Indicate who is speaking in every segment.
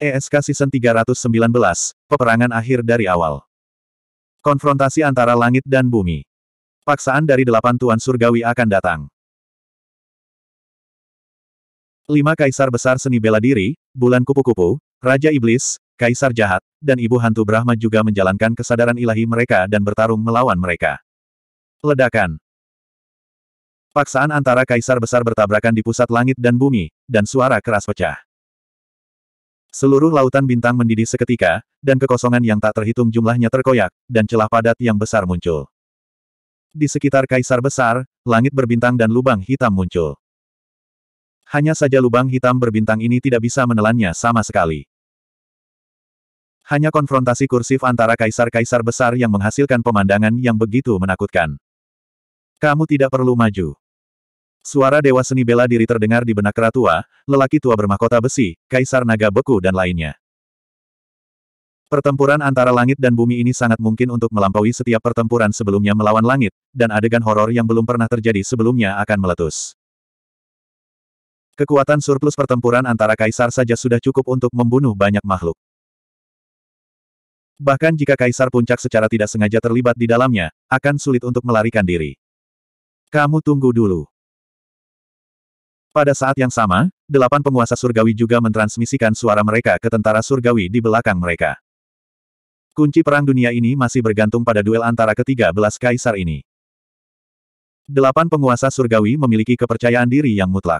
Speaker 1: ESK Season 319, Peperangan Akhir dari Awal. Konfrontasi antara langit dan bumi. Paksaan dari delapan Tuan Surgawi akan datang. Lima kaisar besar seni bela diri, bulan kupu-kupu, Raja Iblis, Kaisar Jahat, dan Ibu Hantu Brahma juga menjalankan kesadaran ilahi mereka dan bertarung melawan mereka. Ledakan, Paksaan antara kaisar besar bertabrakan di pusat langit dan bumi, dan suara keras pecah. Seluruh lautan bintang mendidih seketika, dan kekosongan yang tak terhitung jumlahnya terkoyak, dan celah padat yang besar muncul. Di sekitar kaisar besar, langit berbintang dan lubang hitam muncul. Hanya saja lubang hitam berbintang ini tidak bisa menelannya sama sekali. Hanya konfrontasi kursif antara kaisar-kaisar besar yang menghasilkan pemandangan yang begitu menakutkan. Kamu tidak perlu maju. Suara Dewa Seni Bela Diri terdengar di benak Keratua, lelaki tua bermahkota besi, Kaisar Naga Beku dan lainnya. Pertempuran antara langit dan bumi ini sangat mungkin untuk melampaui setiap pertempuran sebelumnya melawan langit, dan adegan horor yang belum pernah terjadi sebelumnya akan meletus. Kekuatan surplus pertempuran antara kaisar saja sudah cukup untuk membunuh banyak makhluk. Bahkan jika kaisar puncak secara tidak sengaja terlibat di dalamnya, akan sulit untuk melarikan diri. Kamu tunggu dulu. Pada saat yang sama, delapan penguasa surgawi juga mentransmisikan suara mereka ke tentara surgawi di belakang mereka. Kunci perang dunia ini masih bergantung pada duel antara ketiga belas kaisar ini. Delapan penguasa surgawi memiliki kepercayaan diri yang mutlak.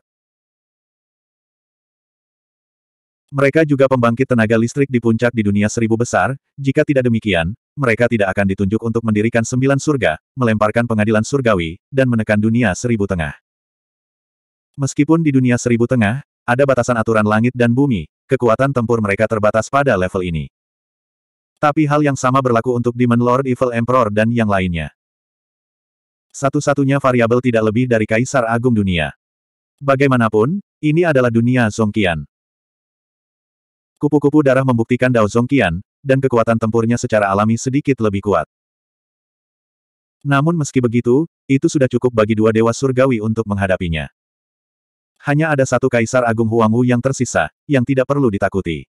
Speaker 1: Mereka juga pembangkit tenaga listrik di puncak di dunia seribu besar, jika tidak demikian, mereka tidak akan ditunjuk untuk mendirikan sembilan surga, melemparkan pengadilan surgawi, dan menekan dunia seribu tengah. Meskipun di dunia seribu tengah, ada batasan aturan langit dan bumi, kekuatan tempur mereka terbatas pada level ini. Tapi hal yang sama berlaku untuk Demon Lord Evil Emperor dan yang lainnya. Satu-satunya variabel tidak lebih dari Kaisar Agung Dunia. Bagaimanapun, ini adalah dunia Zongkian. Kupu-kupu darah membuktikan Dao Zongkian, dan kekuatan tempurnya secara alami sedikit lebih kuat. Namun meski begitu, itu sudah cukup bagi dua dewa surgawi untuk menghadapinya. Hanya ada satu Kaisar Agung Huangwu yang tersisa, yang tidak perlu ditakuti.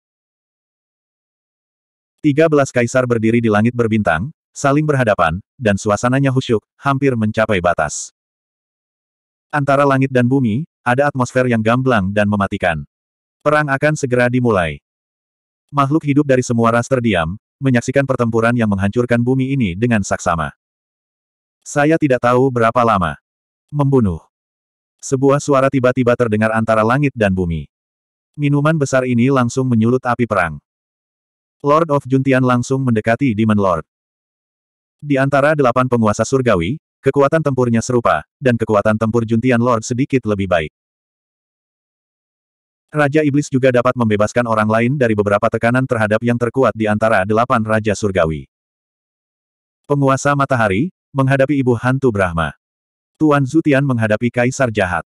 Speaker 1: Tiga belas kaisar berdiri di langit berbintang, saling berhadapan, dan suasananya husyuk, hampir mencapai batas. Antara langit dan bumi, ada atmosfer yang gamblang dan mematikan. Perang akan segera dimulai. Makhluk hidup dari semua ras terdiam, menyaksikan pertempuran yang menghancurkan bumi ini dengan saksama. Saya tidak tahu berapa lama. Membunuh. Sebuah suara tiba-tiba terdengar antara langit dan bumi. Minuman besar ini langsung menyulut api perang. Lord of Juntian langsung mendekati Demon Lord. Di antara delapan penguasa surgawi, kekuatan tempurnya serupa, dan kekuatan tempur Juntian Lord sedikit lebih baik. Raja Iblis juga dapat membebaskan orang lain dari beberapa tekanan terhadap yang terkuat di antara delapan Raja Surgawi. Penguasa Matahari, menghadapi Ibu Hantu Brahma. Tuan Zutian menghadapi kaisar jahat.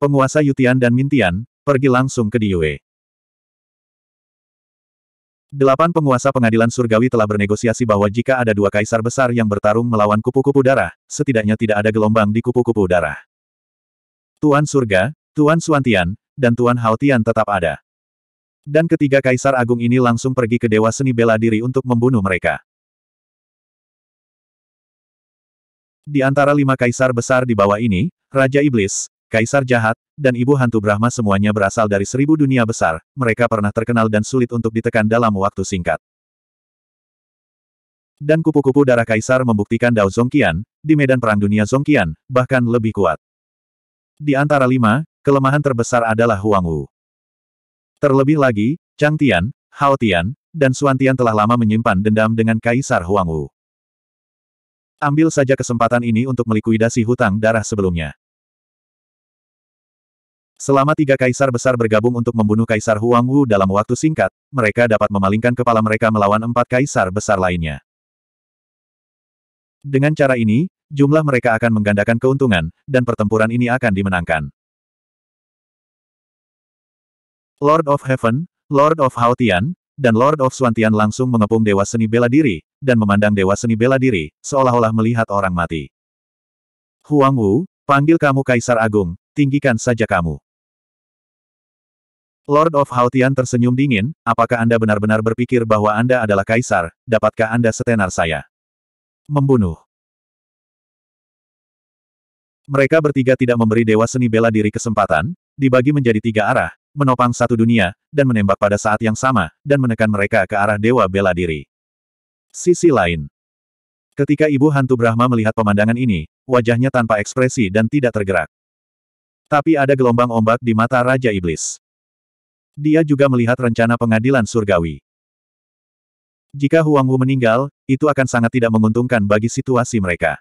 Speaker 1: Penguasa Yutian dan Mintian, pergi langsung ke Diyue. Delapan penguasa pengadilan surgawi telah bernegosiasi bahwa jika ada dua kaisar besar yang bertarung melawan kupu-kupu darah, setidaknya tidak ada gelombang di kupu-kupu darah. Tuan Surga, Tuan Suantian, dan Tuan Haotian tetap ada. Dan ketiga kaisar agung ini langsung pergi ke Dewa Seni Bela Diri untuk membunuh mereka. Di antara lima kaisar besar di bawah ini, Raja Iblis, Kaisar Jahat, dan Ibu Hantu Brahma semuanya berasal dari seribu dunia besar, mereka pernah terkenal dan sulit untuk ditekan dalam waktu singkat. Dan kupu-kupu darah kaisar membuktikan Dao Zongqian, di medan perang dunia Zongqian, bahkan lebih kuat. Di antara lima, kelemahan terbesar adalah Huang Wu. Terlebih lagi, Chang Tian, Hao Tian, dan Suan Tian telah lama menyimpan dendam dengan Kaisar Huang Wu. Ambil saja kesempatan ini untuk melikuidasi hutang darah sebelumnya. Selama tiga kaisar besar bergabung untuk membunuh Kaisar Huang Wu dalam waktu singkat, mereka dapat memalingkan kepala mereka melawan empat kaisar besar lainnya. Dengan cara ini, jumlah mereka akan menggandakan keuntungan, dan pertempuran ini akan dimenangkan. Lord of Heaven, Lord of Haotian, dan Lord of Suantian langsung mengepung Dewa Seni Bela Diri, dan memandang Dewa Seni Bela Diri, seolah-olah melihat orang mati. Huang Wu, panggil kamu Kaisar Agung, tinggikan saja kamu. Lord of Haotian tersenyum dingin, apakah Anda benar-benar berpikir bahwa Anda adalah Kaisar, dapatkah Anda setenar saya? Membunuh. Mereka bertiga tidak memberi Dewa Seni Bela Diri kesempatan, dibagi menjadi tiga arah, menopang satu dunia, dan menembak pada saat yang sama, dan menekan mereka ke arah Dewa Bela Diri. Sisi lain. Ketika Ibu Hantu Brahma melihat pemandangan ini, wajahnya tanpa ekspresi dan tidak tergerak. Tapi ada gelombang ombak di mata Raja Iblis. Dia juga melihat rencana pengadilan surgawi. Jika Huang Wu meninggal, itu akan sangat tidak menguntungkan bagi situasi mereka.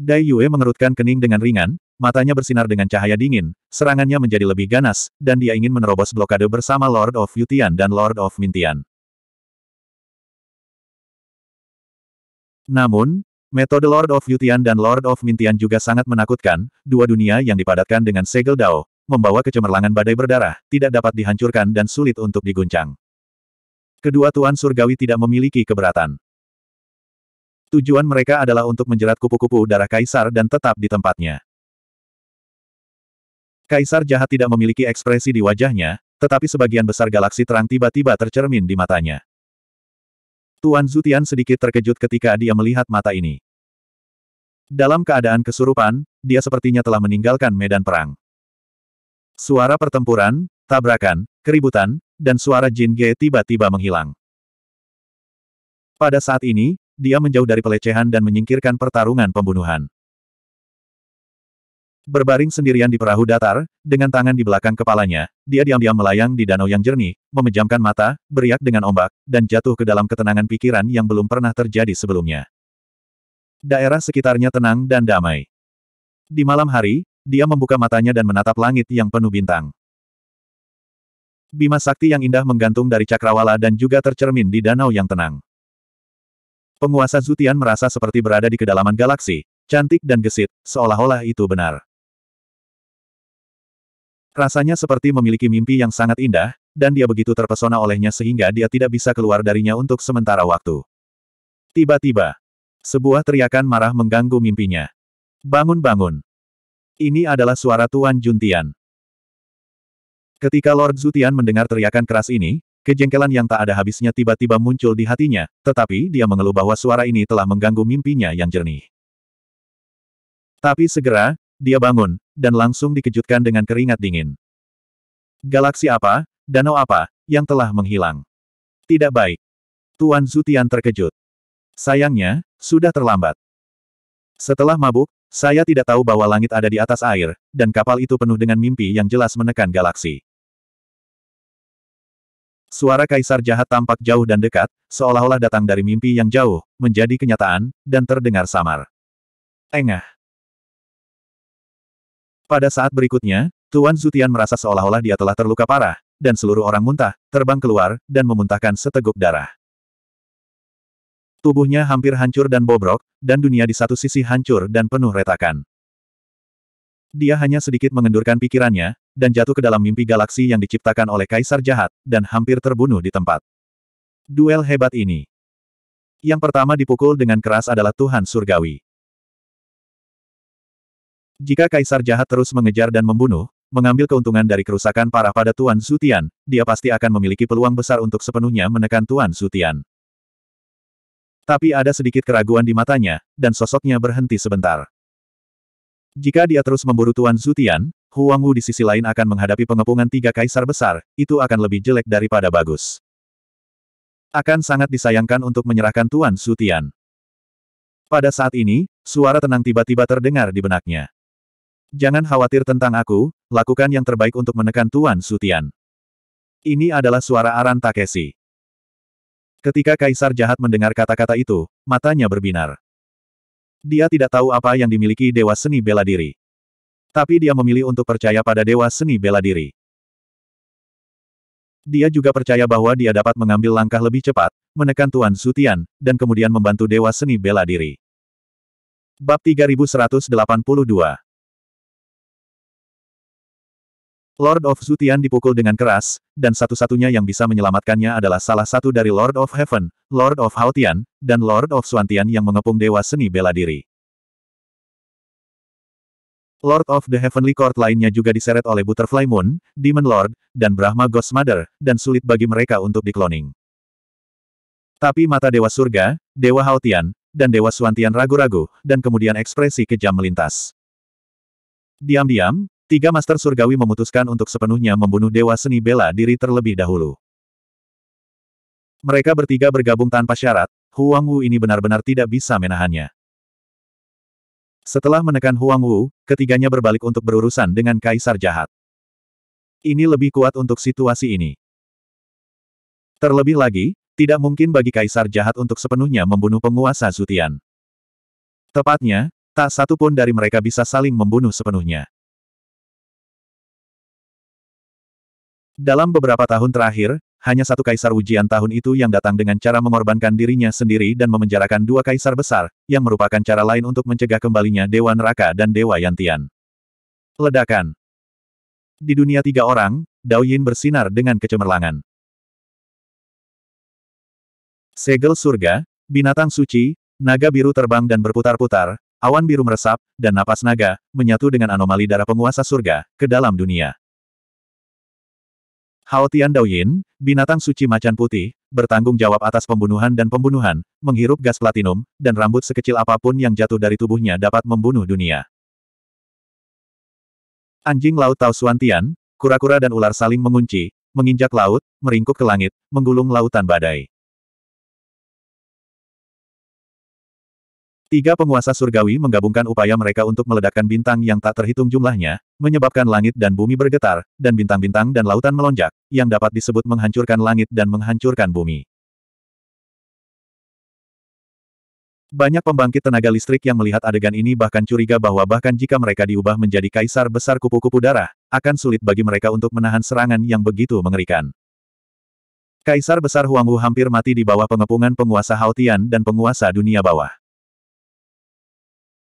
Speaker 1: Dai Yue mengerutkan kening dengan ringan, matanya bersinar dengan cahaya dingin, serangannya menjadi lebih ganas, dan dia ingin menerobos blokade bersama Lord of Yutian dan Lord of Mintian. Namun, metode Lord of Yutian dan Lord of Mintian juga sangat menakutkan, dua dunia yang dipadatkan dengan segel dao, membawa kecemerlangan badai berdarah, tidak dapat dihancurkan dan sulit untuk diguncang. Kedua Tuan Surgawi tidak memiliki keberatan. Tujuan mereka adalah untuk menjerat kupu-kupu darah kaisar dan tetap di tempatnya. Kaisar jahat tidak memiliki ekspresi di wajahnya, tetapi sebagian besar galaksi terang tiba-tiba tercermin di matanya. Tuan Zutian sedikit terkejut ketika dia melihat mata ini. Dalam keadaan kesurupan, dia sepertinya telah meninggalkan medan perang. Suara pertempuran, tabrakan, keributan, dan suara Jin Ge tiba-tiba menghilang. Pada saat ini, dia menjauh dari pelecehan dan menyingkirkan pertarungan pembunuhan. Berbaring sendirian di perahu datar, dengan tangan di belakang kepalanya, dia diam-diam melayang di danau yang jernih, memejamkan mata, beriak dengan ombak, dan jatuh ke dalam ketenangan pikiran yang belum pernah terjadi sebelumnya. Daerah sekitarnya tenang dan damai. Di malam hari, dia membuka matanya dan menatap langit yang penuh bintang. Bima sakti yang indah menggantung dari cakrawala dan juga tercermin di danau yang tenang. Penguasa Zutian merasa seperti berada di kedalaman galaksi, cantik dan gesit, seolah-olah itu benar. Rasanya seperti memiliki mimpi yang sangat indah, dan dia begitu terpesona olehnya sehingga dia tidak bisa keluar darinya untuk sementara waktu. Tiba-tiba, sebuah teriakan marah mengganggu mimpinya. Bangun-bangun. Ini adalah suara Tuan Juntian. Ketika Lord Zutian mendengar teriakan keras ini, Kejengkelan yang tak ada habisnya tiba-tiba muncul di hatinya, tetapi dia mengeluh bahwa suara ini telah mengganggu mimpinya yang jernih. Tapi segera, dia bangun, dan langsung dikejutkan dengan keringat dingin. Galaksi apa, danau apa, yang telah menghilang? Tidak baik. Tuan Zutian terkejut. Sayangnya, sudah terlambat. Setelah mabuk, saya tidak tahu bahwa langit ada di atas air, dan kapal itu penuh dengan mimpi yang jelas menekan galaksi. Suara kaisar jahat tampak jauh dan dekat, seolah-olah datang dari mimpi yang jauh, menjadi kenyataan, dan terdengar samar. Engah. Pada saat berikutnya, Tuan Zutian merasa seolah-olah dia telah terluka parah, dan seluruh orang muntah, terbang keluar, dan memuntahkan seteguk darah. Tubuhnya hampir hancur dan bobrok, dan dunia di satu sisi hancur dan penuh retakan. Dia hanya sedikit mengendurkan pikirannya, dan jatuh ke dalam mimpi galaksi yang diciptakan oleh kaisar jahat, dan hampir terbunuh di tempat. Duel hebat ini. Yang pertama dipukul dengan keras adalah Tuhan Surgawi. Jika kaisar jahat terus mengejar dan membunuh, mengambil keuntungan dari kerusakan parah pada Tuan Sutian, dia pasti akan memiliki peluang besar untuk sepenuhnya menekan Tuan Sutian. Tapi ada sedikit keraguan di matanya, dan sosoknya berhenti sebentar. Jika dia terus memburu Tuan Sutian, Huang Wu di sisi lain akan menghadapi pengepungan tiga kaisar besar, itu akan lebih jelek daripada bagus. Akan sangat disayangkan untuk menyerahkan Tuan Sutian. Pada saat ini, suara tenang tiba-tiba terdengar di benaknya. Jangan khawatir tentang aku, lakukan yang terbaik untuk menekan Tuan Sutian. Ini adalah suara Aran Takeshi. Ketika kaisar jahat mendengar kata-kata itu, matanya berbinar. Dia tidak tahu apa yang dimiliki Dewa Seni Bela Diri. Tapi dia memilih untuk percaya pada Dewa Seni Bela Diri. Dia juga percaya bahwa dia dapat mengambil langkah lebih cepat, menekan Tuan Sutian, dan kemudian membantu Dewa Seni Bela Diri. Bab 3182 Lord of Zutian dipukul dengan keras, dan satu-satunya yang bisa menyelamatkannya adalah salah satu dari Lord of Heaven, Lord of Haotian, dan Lord of Suantian yang mengepung Dewa Seni Bela Diri. Lord of the Heavenly Court lainnya juga diseret oleh Butterfly Moon, Demon Lord, dan Brahma Ghost Mother, dan sulit bagi mereka untuk dikloning. Tapi mata Dewa Surga, Dewa Haotian, dan Dewa Suantian ragu-ragu, dan kemudian ekspresi kejam melintas. Diam-diam, tiga Master Surgawi memutuskan untuk sepenuhnya membunuh Dewa Seni Bela diri terlebih dahulu. Mereka bertiga bergabung tanpa syarat, Huang Wu ini benar-benar tidak bisa menahannya. Setelah menekan Huang Wu, ketiganya berbalik untuk berurusan dengan kaisar jahat. Ini lebih kuat untuk situasi ini. Terlebih lagi, tidak mungkin bagi kaisar jahat untuk sepenuhnya membunuh penguasa Zutian. Tepatnya, tak satu pun dari mereka bisa saling membunuh sepenuhnya. Dalam beberapa tahun terakhir, hanya satu kaisar ujian tahun itu yang datang dengan cara mengorbankan dirinya sendiri dan memenjarakan dua kaisar besar, yang merupakan cara lain untuk mencegah kembalinya Dewa Neraka dan Dewa Yantian. Ledakan Di dunia tiga orang, Dao Yin bersinar dengan kecemerlangan. Segel surga, binatang suci, naga biru terbang dan berputar-putar, awan biru meresap, dan napas naga, menyatu dengan anomali darah penguasa surga, ke dalam dunia. Hao Tian Daoyin, binatang suci macan putih, bertanggung jawab atas pembunuhan dan pembunuhan, menghirup gas platinum, dan rambut sekecil apapun yang jatuh dari tubuhnya dapat membunuh dunia. Anjing laut Tao Suan kura-kura dan ular saling mengunci, menginjak laut, meringkuk ke langit, menggulung lautan badai. Tiga penguasa surgawi menggabungkan upaya mereka untuk meledakkan bintang yang tak terhitung jumlahnya, menyebabkan langit dan bumi bergetar, dan bintang-bintang dan lautan melonjak, yang dapat disebut menghancurkan langit dan menghancurkan bumi. Banyak pembangkit tenaga listrik yang melihat adegan ini bahkan curiga bahwa bahkan jika mereka diubah menjadi kaisar besar kupu-kupu darah, akan sulit bagi mereka untuk menahan serangan yang begitu mengerikan. Kaisar besar Huangwu hampir mati di bawah pengepungan penguasa Hautian dan penguasa dunia bawah.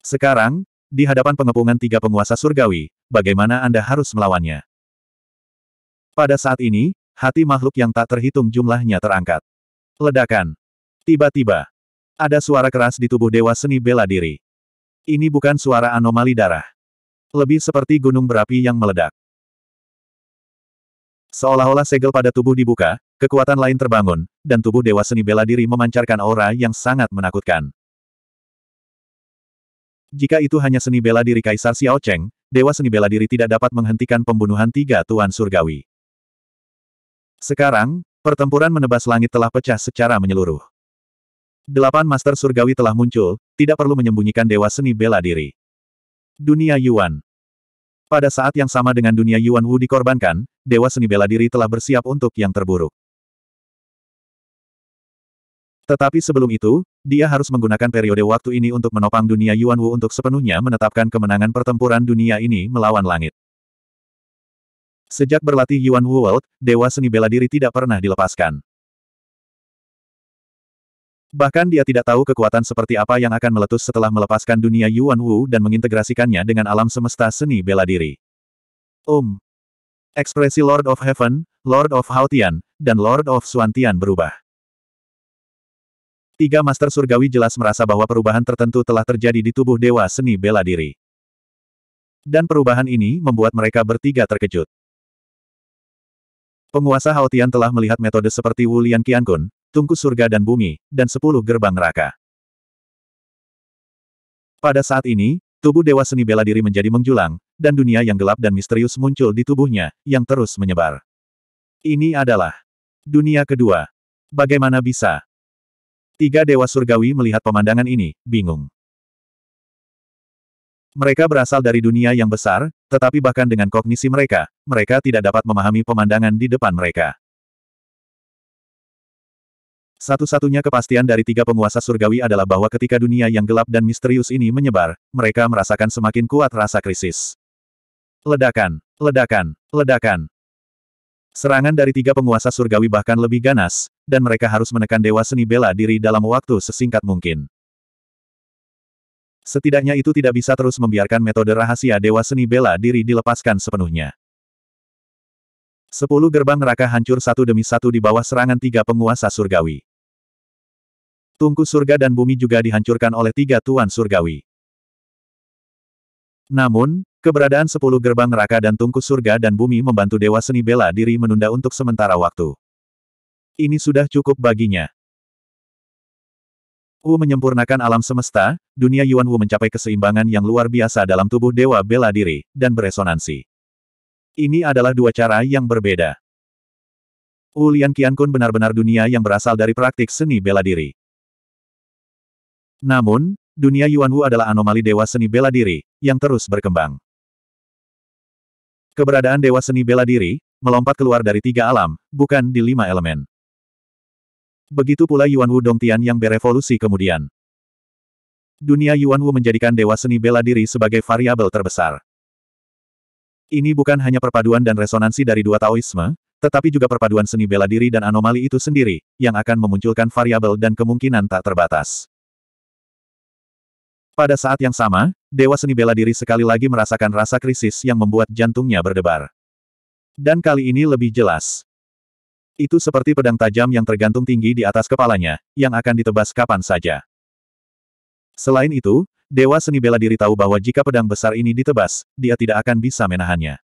Speaker 1: Sekarang, di hadapan pengepungan tiga penguasa surgawi, bagaimana Anda harus melawannya? Pada saat ini, hati makhluk yang tak terhitung jumlahnya terangkat. Ledakan. Tiba-tiba, ada suara keras di tubuh Dewa Seni Bela Diri. Ini bukan suara anomali darah. Lebih seperti gunung berapi yang meledak. Seolah-olah segel pada tubuh dibuka, kekuatan lain terbangun, dan tubuh Dewa Seni Bela Diri memancarkan aura yang sangat menakutkan. Jika itu hanya seni bela diri Kaisar Xiao Cheng, Dewa Seni Bela Diri tidak dapat menghentikan pembunuhan tiga Tuan Surgawi. Sekarang, pertempuran menebas langit telah pecah secara menyeluruh. Delapan Master Surgawi telah muncul, tidak perlu menyembunyikan Dewa Seni Bela Diri. Dunia Yuan Pada saat yang sama dengan dunia Yuan Wu dikorbankan, Dewa Seni Bela Diri telah bersiap untuk yang terburuk. Tetapi sebelum itu, dia harus menggunakan periode waktu ini untuk menopang dunia Yuan Wu untuk sepenuhnya menetapkan kemenangan pertempuran dunia ini melawan langit. Sejak berlatih Yuan Wu World, Dewa Seni Bela Diri tidak pernah dilepaskan. Bahkan dia tidak tahu kekuatan seperti apa yang akan meletus setelah melepaskan dunia Yuan Wu dan mengintegrasikannya dengan alam semesta seni bela diri. Om. Um. Ekspresi Lord of Heaven, Lord of Haotian, dan Lord of Suantian berubah. Tiga Master Surgawi jelas merasa bahwa perubahan tertentu telah terjadi di tubuh Dewa Seni Bela Diri. Dan perubahan ini membuat mereka bertiga terkejut. Penguasa Haotian telah melihat metode seperti Wulian Qiankun, Tungku Surga dan Bumi, dan Sepuluh Gerbang Neraka. Pada saat ini, tubuh Dewa Seni Bela Diri menjadi menjulang, dan dunia yang gelap dan misterius muncul di tubuhnya, yang terus menyebar. Ini adalah dunia kedua. Bagaimana bisa? Tiga dewa surgawi melihat pemandangan ini, bingung. Mereka berasal dari dunia yang besar, tetapi bahkan dengan kognisi mereka, mereka tidak dapat memahami pemandangan di depan mereka. Satu-satunya kepastian dari tiga penguasa surgawi adalah bahwa ketika dunia yang gelap dan misterius ini menyebar, mereka merasakan semakin kuat rasa krisis. Ledakan, ledakan, ledakan. Serangan dari tiga penguasa surgawi bahkan lebih ganas, dan mereka harus menekan Dewa Seni Bela Diri dalam waktu sesingkat mungkin. Setidaknya itu tidak bisa terus membiarkan metode rahasia Dewa Seni Bela Diri dilepaskan sepenuhnya. Sepuluh gerbang neraka hancur satu demi satu di bawah serangan tiga penguasa surgawi. Tungku surga dan bumi juga dihancurkan oleh tiga tuan surgawi. Namun, keberadaan sepuluh gerbang neraka dan tungku surga dan bumi membantu Dewa Seni Bela Diri menunda untuk sementara waktu ini sudah cukup baginya. Wu menyempurnakan alam semesta, dunia Yuan Wu mencapai keseimbangan yang luar biasa dalam tubuh dewa bela diri, dan beresonansi. Ini adalah dua cara yang berbeda. Wu Lian Kun benar-benar dunia yang berasal dari praktik seni bela diri. Namun, dunia Yuan Wu adalah anomali dewa seni bela diri, yang terus berkembang. Keberadaan dewa seni bela diri, melompat keluar dari tiga alam, bukan di lima elemen. Begitu pula Yuan Wu Dong Tian yang berevolusi kemudian. Dunia Yuan Wu menjadikan dewa seni bela diri sebagai variabel terbesar. Ini bukan hanya perpaduan dan resonansi dari dua Taoisme, tetapi juga perpaduan seni bela diri dan anomali itu sendiri, yang akan memunculkan variabel dan kemungkinan tak terbatas. Pada saat yang sama, Dewa Seni Bela Diri sekali lagi merasakan rasa krisis yang membuat jantungnya berdebar. Dan kali ini lebih jelas. Itu seperti pedang tajam yang tergantung tinggi di atas kepalanya, yang akan ditebas kapan saja. Selain itu, Dewa Seni Bela Diri tahu bahwa jika pedang besar ini ditebas, dia tidak akan bisa menahannya.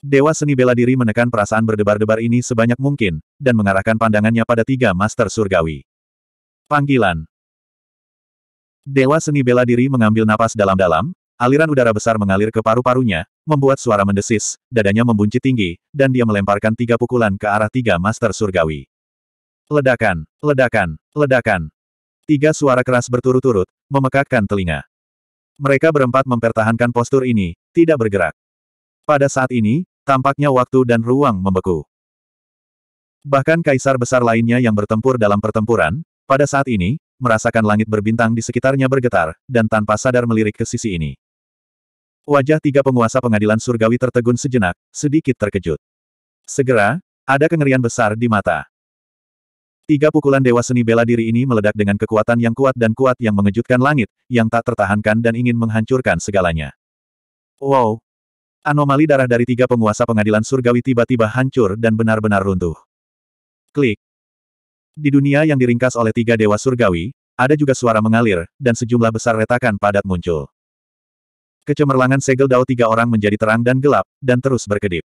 Speaker 1: Dewa Seni Bela Diri menekan perasaan berdebar-debar ini sebanyak mungkin, dan mengarahkan pandangannya pada tiga Master Surgawi. Panggilan Dewa Seni Bela Diri mengambil napas dalam-dalam, Aliran udara besar mengalir ke paru-parunya, membuat suara mendesis, dadanya membuncit tinggi, dan dia melemparkan tiga pukulan ke arah tiga master surgawi. Ledakan, ledakan, ledakan. Tiga suara keras berturut-turut, memekakkan telinga. Mereka berempat mempertahankan postur ini, tidak bergerak. Pada saat ini, tampaknya waktu dan ruang membeku. Bahkan kaisar besar lainnya yang bertempur dalam pertempuran, pada saat ini, merasakan langit berbintang di sekitarnya bergetar, dan tanpa sadar melirik ke sisi ini. Wajah tiga penguasa pengadilan surgawi tertegun sejenak, sedikit terkejut. Segera, ada kengerian besar di mata. Tiga pukulan Dewa Seni Bela Diri ini meledak dengan kekuatan yang kuat dan kuat yang mengejutkan langit, yang tak tertahankan dan ingin menghancurkan segalanya. Wow! Anomali darah dari tiga penguasa pengadilan surgawi tiba-tiba hancur dan benar-benar runtuh. Klik! Di dunia yang diringkas oleh tiga Dewa Surgawi, ada juga suara mengalir, dan sejumlah besar retakan padat muncul. Kecemerlangan segel dao tiga orang menjadi terang dan gelap, dan terus berkedip.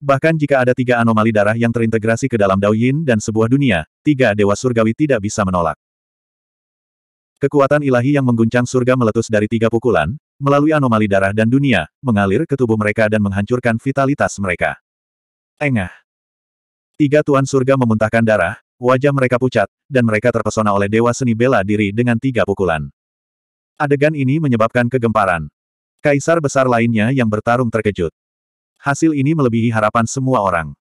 Speaker 1: Bahkan jika ada tiga anomali darah yang terintegrasi ke dalam Dao Yin dan sebuah dunia, tiga dewa surgawi tidak bisa menolak. Kekuatan ilahi yang mengguncang surga meletus dari tiga pukulan, melalui anomali darah dan dunia, mengalir ke tubuh mereka dan menghancurkan vitalitas mereka. Engah. Tiga tuan surga memuntahkan darah, wajah mereka pucat, dan mereka terpesona oleh dewa seni bela diri dengan tiga pukulan. Adegan ini menyebabkan kegemparan. Kaisar besar lainnya yang bertarung terkejut. Hasil ini melebihi harapan semua orang.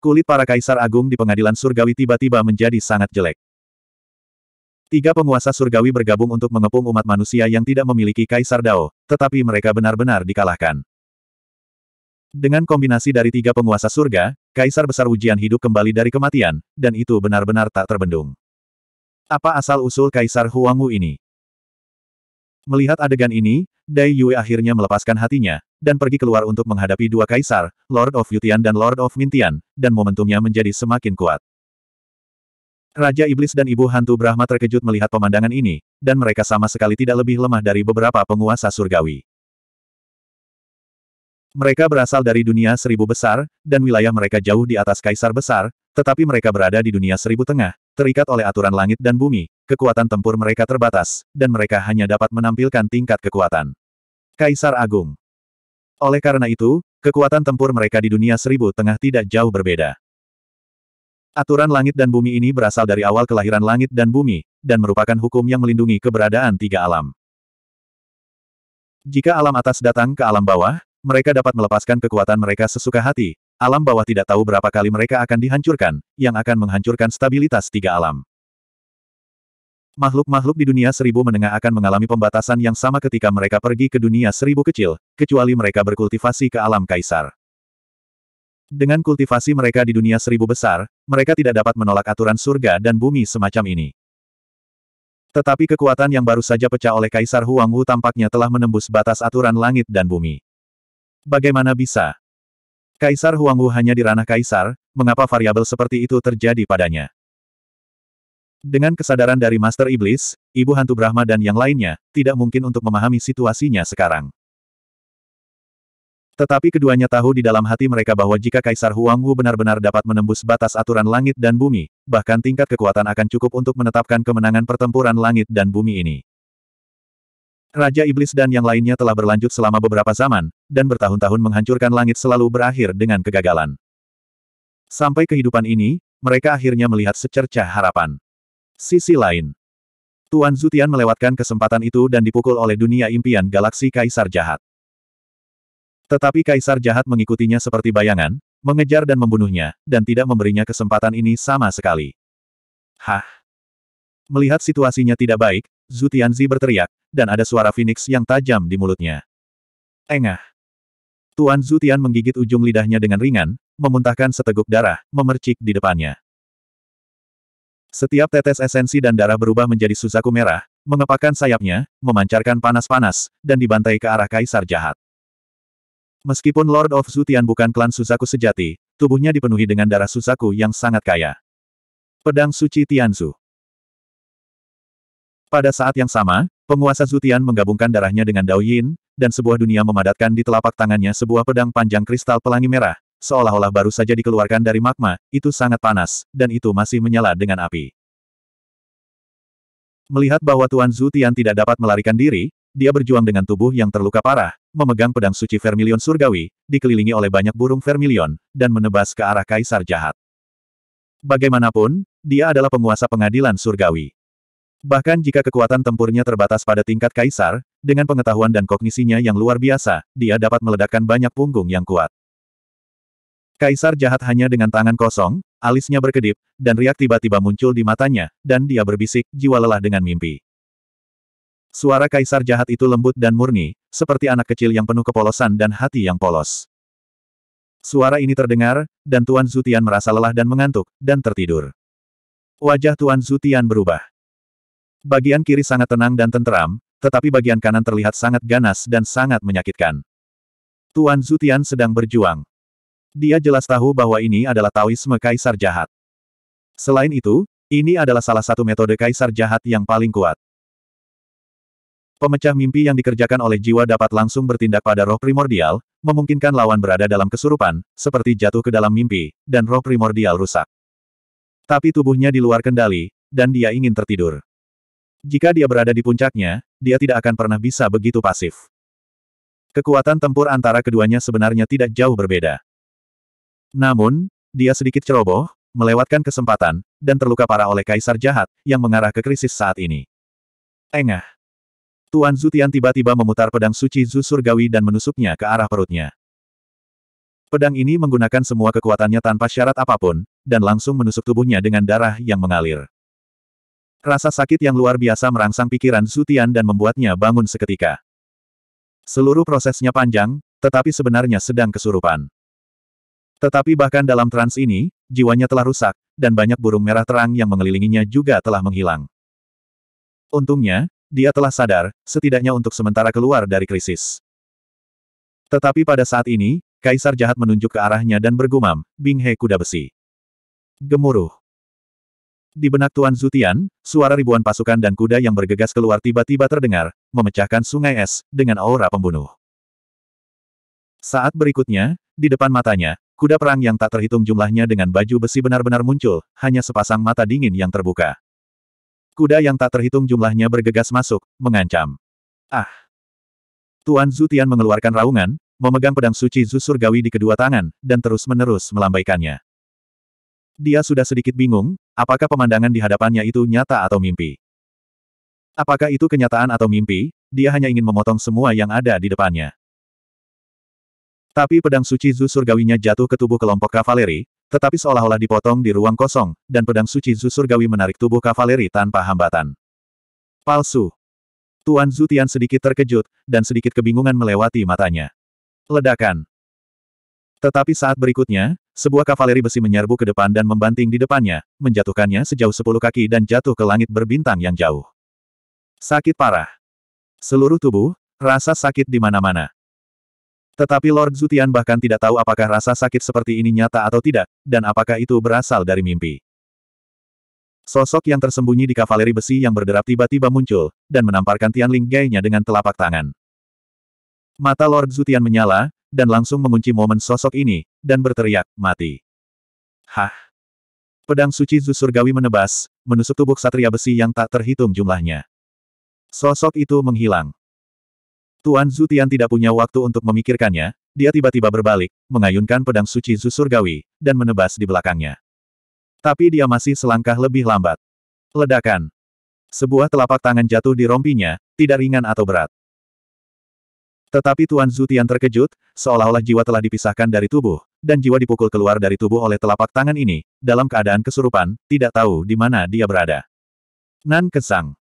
Speaker 1: Kulit para kaisar agung di pengadilan surgawi tiba-tiba menjadi sangat jelek. Tiga penguasa surgawi bergabung untuk mengepung umat manusia yang tidak memiliki kaisar Dao, tetapi mereka benar-benar dikalahkan. Dengan kombinasi dari tiga penguasa surga, kaisar besar ujian hidup kembali dari kematian, dan itu benar-benar tak terbendung. Apa asal-usul kaisar Huangwu ini? Melihat adegan ini, Dai Yue akhirnya melepaskan hatinya, dan pergi keluar untuk menghadapi dua kaisar, Lord of Yutian dan Lord of Mintian, dan momentumnya menjadi semakin kuat. Raja Iblis dan Ibu Hantu Brahma terkejut melihat pemandangan ini, dan mereka sama sekali tidak lebih lemah dari beberapa penguasa surgawi. Mereka berasal dari dunia seribu besar, dan wilayah mereka jauh di atas kaisar besar, tetapi mereka berada di dunia seribu tengah, terikat oleh aturan langit dan bumi, Kekuatan tempur mereka terbatas, dan mereka hanya dapat menampilkan tingkat kekuatan. Kaisar Agung Oleh karena itu, kekuatan tempur mereka di dunia seribu tengah tidak jauh berbeda. Aturan langit dan bumi ini berasal dari awal kelahiran langit dan bumi, dan merupakan hukum yang melindungi keberadaan tiga alam. Jika alam atas datang ke alam bawah, mereka dapat melepaskan kekuatan mereka sesuka hati, alam bawah tidak tahu berapa kali mereka akan dihancurkan, yang akan menghancurkan stabilitas tiga alam. Makhluk-makhluk di dunia seribu menengah akan mengalami pembatasan yang sama ketika mereka pergi ke dunia seribu kecil, kecuali mereka berkultivasi ke alam kaisar. Dengan kultivasi mereka di dunia seribu besar, mereka tidak dapat menolak aturan surga dan bumi semacam ini. Tetapi kekuatan yang baru saja pecah oleh Kaisar Huang Wu tampaknya telah menembus batas aturan langit dan bumi. Bagaimana bisa? Kaisar Huang Wu hanya di ranah Kaisar, mengapa variabel seperti itu terjadi padanya? Dengan kesadaran dari Master Iblis, Ibu Hantu Brahma dan yang lainnya, tidak mungkin untuk memahami situasinya sekarang. Tetapi keduanya tahu di dalam hati mereka bahwa jika Kaisar Huang Wu benar-benar dapat menembus batas aturan langit dan bumi, bahkan tingkat kekuatan akan cukup untuk menetapkan kemenangan pertempuran langit dan bumi ini. Raja Iblis dan yang lainnya telah berlanjut selama beberapa zaman, dan bertahun-tahun menghancurkan langit selalu berakhir dengan kegagalan. Sampai kehidupan ini, mereka akhirnya melihat secercah harapan. Sisi lain. Tuan Zutian melewatkan kesempatan itu dan dipukul oleh dunia impian galaksi Kaisar Jahat. Tetapi Kaisar Jahat mengikutinya seperti bayangan, mengejar dan membunuhnya, dan tidak memberinya kesempatan ini sama sekali. Hah? Melihat situasinya tidak baik, Zutian Zutianzi berteriak, dan ada suara Phoenix yang tajam di mulutnya. Engah. Tuan Zutian menggigit ujung lidahnya dengan ringan, memuntahkan seteguk darah, memercik di depannya. Setiap tetes esensi dan darah berubah menjadi Suzaku merah, mengepakkan sayapnya, memancarkan panas-panas, dan dibantai ke arah kaisar jahat. Meskipun Lord of Zutian bukan klan Suzaku sejati, tubuhnya dipenuhi dengan darah Suzaku yang sangat kaya. Pedang Suci Tianzu Pada saat yang sama, penguasa Zutian menggabungkan darahnya dengan Dao Yin, dan sebuah dunia memadatkan di telapak tangannya sebuah pedang panjang kristal pelangi merah, seolah-olah baru saja dikeluarkan dari magma, itu sangat panas, dan itu masih menyala dengan api. Melihat bahwa Tuan Zutian tidak dapat melarikan diri, dia berjuang dengan tubuh yang terluka parah, memegang pedang suci vermilion surgawi, dikelilingi oleh banyak burung vermilion, dan menebas ke arah kaisar jahat. Bagaimanapun, dia adalah penguasa pengadilan surgawi. Bahkan jika kekuatan tempurnya terbatas pada tingkat kaisar, dengan pengetahuan dan kognisinya yang luar biasa, dia dapat meledakkan banyak punggung yang kuat. Kaisar jahat hanya dengan tangan kosong, alisnya berkedip, dan riak tiba-tiba muncul di matanya, dan dia berbisik, jiwa lelah dengan mimpi. Suara kaisar jahat itu lembut dan murni, seperti anak kecil yang penuh kepolosan dan hati yang polos. Suara ini terdengar, dan Tuan Zutian merasa lelah dan mengantuk, dan tertidur. Wajah Tuan Zutian berubah. Bagian kiri sangat tenang dan tenteram, tetapi bagian kanan terlihat sangat ganas dan sangat menyakitkan. Tuan Zutian sedang berjuang. Dia jelas tahu bahwa ini adalah Taoisme Kaisar Jahat. Selain itu, ini adalah salah satu metode Kaisar Jahat yang paling kuat. Pemecah mimpi yang dikerjakan oleh jiwa dapat langsung bertindak pada roh primordial, memungkinkan lawan berada dalam kesurupan, seperti jatuh ke dalam mimpi, dan roh primordial rusak. Tapi tubuhnya di luar kendali, dan dia ingin tertidur. Jika dia berada di puncaknya, dia tidak akan pernah bisa begitu pasif. Kekuatan tempur antara keduanya sebenarnya tidak jauh berbeda. Namun, dia sedikit ceroboh, melewatkan kesempatan, dan terluka parah oleh kaisar jahat, yang mengarah ke krisis saat ini. Engah. Tuan Zutian tiba-tiba memutar pedang suci Zu Surgawi dan menusuknya ke arah perutnya. Pedang ini menggunakan semua kekuatannya tanpa syarat apapun, dan langsung menusuk tubuhnya dengan darah yang mengalir. Rasa sakit yang luar biasa merangsang pikiran Zutian dan membuatnya bangun seketika. Seluruh prosesnya panjang, tetapi sebenarnya sedang kesurupan. Tetapi bahkan dalam trans ini, jiwanya telah rusak, dan banyak burung merah terang yang mengelilinginya juga telah menghilang. Untungnya, dia telah sadar, setidaknya untuk sementara keluar dari krisis. Tetapi pada saat ini, Kaisar jahat menunjuk ke arahnya dan bergumam, Bing He kuda besi. Gemuruh. Di benak Tuan Zutian, suara ribuan pasukan dan kuda yang bergegas keluar tiba-tiba terdengar, memecahkan sungai es, dengan aura pembunuh. Saat berikutnya, di depan matanya, Kuda perang yang tak terhitung jumlahnya dengan baju besi benar-benar muncul, hanya sepasang mata dingin yang terbuka. Kuda yang tak terhitung jumlahnya bergegas masuk, mengancam. Ah! Tuan Zutian mengeluarkan raungan, memegang pedang suci Zu di kedua tangan, dan terus-menerus melambaikannya. Dia sudah sedikit bingung, apakah pemandangan di hadapannya itu nyata atau mimpi. Apakah itu kenyataan atau mimpi, dia hanya ingin memotong semua yang ada di depannya. Tapi pedang suci Zu surgawinya jatuh ke tubuh kelompok kavaleri, tetapi seolah-olah dipotong di ruang kosong, dan pedang suci Zu surgawi menarik tubuh kavaleri tanpa hambatan. Palsu. Tuan Zutian sedikit terkejut, dan sedikit kebingungan melewati matanya. Ledakan. Tetapi saat berikutnya, sebuah kavaleri besi menyerbu ke depan dan membanting di depannya, menjatuhkannya sejauh sepuluh kaki dan jatuh ke langit berbintang yang jauh. Sakit parah. Seluruh tubuh, rasa sakit di mana-mana. Tetapi Lord Zutian bahkan tidak tahu apakah rasa sakit seperti ini nyata atau tidak, dan apakah itu berasal dari mimpi. Sosok yang tersembunyi di kavaleri besi yang berderap tiba-tiba muncul, dan menamparkan Tianling Gai-nya dengan telapak tangan. Mata Lord Zutian menyala, dan langsung mengunci momen sosok ini, dan berteriak, mati. Hah? Pedang suci Zusurgawi menebas, menusuk tubuh satria besi yang tak terhitung jumlahnya. Sosok itu menghilang. Tuan Zutian tidak punya waktu untuk memikirkannya, dia tiba-tiba berbalik, mengayunkan pedang suci Zusurgawi, dan menebas di belakangnya. Tapi dia masih selangkah lebih lambat. Ledakan. Sebuah telapak tangan jatuh di rompinya, tidak ringan atau berat. Tetapi Tuan Zutian terkejut, seolah-olah jiwa telah dipisahkan dari tubuh, dan jiwa dipukul keluar dari tubuh oleh telapak tangan ini, dalam keadaan kesurupan, tidak tahu di mana dia berada. Nan Kesang.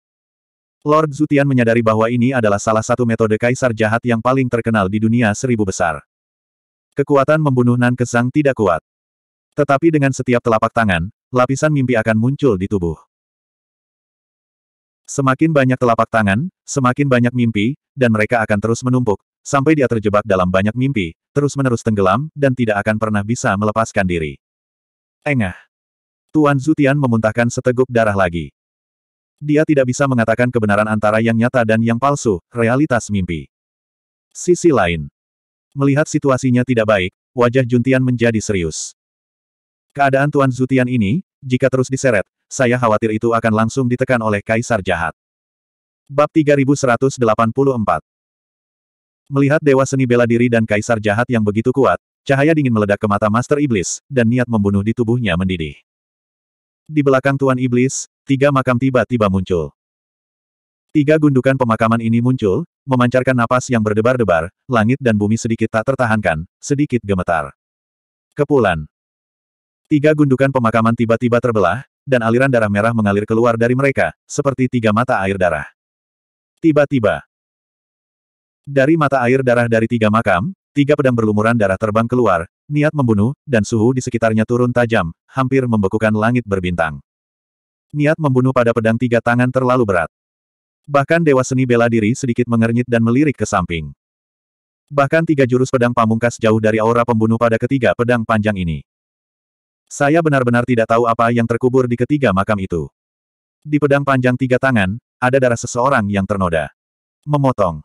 Speaker 1: Lord Zutian menyadari bahwa ini adalah salah satu metode kaisar jahat yang paling terkenal di dunia seribu besar. Kekuatan membunuh Nan Kesang tidak kuat. Tetapi dengan setiap telapak tangan, lapisan mimpi akan muncul di tubuh. Semakin banyak telapak tangan, semakin banyak mimpi, dan mereka akan terus menumpuk, sampai dia terjebak dalam banyak mimpi, terus-menerus tenggelam, dan tidak akan pernah bisa melepaskan diri. Engah. Tuan Zutian memuntahkan seteguk darah lagi. Dia tidak bisa mengatakan kebenaran antara yang nyata dan yang palsu, realitas mimpi. Sisi lain. Melihat situasinya tidak baik, wajah Juntian menjadi serius. Keadaan Tuan Zutian ini, jika terus diseret, saya khawatir itu akan langsung ditekan oleh Kaisar Jahat. Bab 3184 Melihat Dewa Seni Bela Diri dan Kaisar Jahat yang begitu kuat, cahaya dingin meledak ke mata Master Iblis, dan niat membunuh di tubuhnya mendidih. Di belakang Tuan Iblis, tiga makam tiba-tiba muncul. Tiga gundukan pemakaman ini muncul, memancarkan napas yang berdebar-debar, langit dan bumi sedikit tak tertahankan, sedikit gemetar. Kepulan. Tiga gundukan pemakaman tiba-tiba terbelah, dan aliran darah merah mengalir keluar dari mereka, seperti tiga mata air darah. Tiba-tiba. Dari mata air darah dari tiga makam, tiga pedang berlumuran darah terbang keluar, niat membunuh, dan suhu di sekitarnya turun tajam, hampir membekukan langit berbintang niat membunuh pada pedang tiga tangan terlalu berat. Bahkan Dewa Seni Bela Diri sedikit mengernyit dan melirik ke samping. Bahkan tiga jurus pedang pamungkas jauh dari aura pembunuh pada ketiga pedang panjang ini. Saya benar-benar tidak tahu apa yang terkubur di ketiga makam itu. Di pedang panjang tiga tangan, ada darah seseorang yang ternoda. Memotong.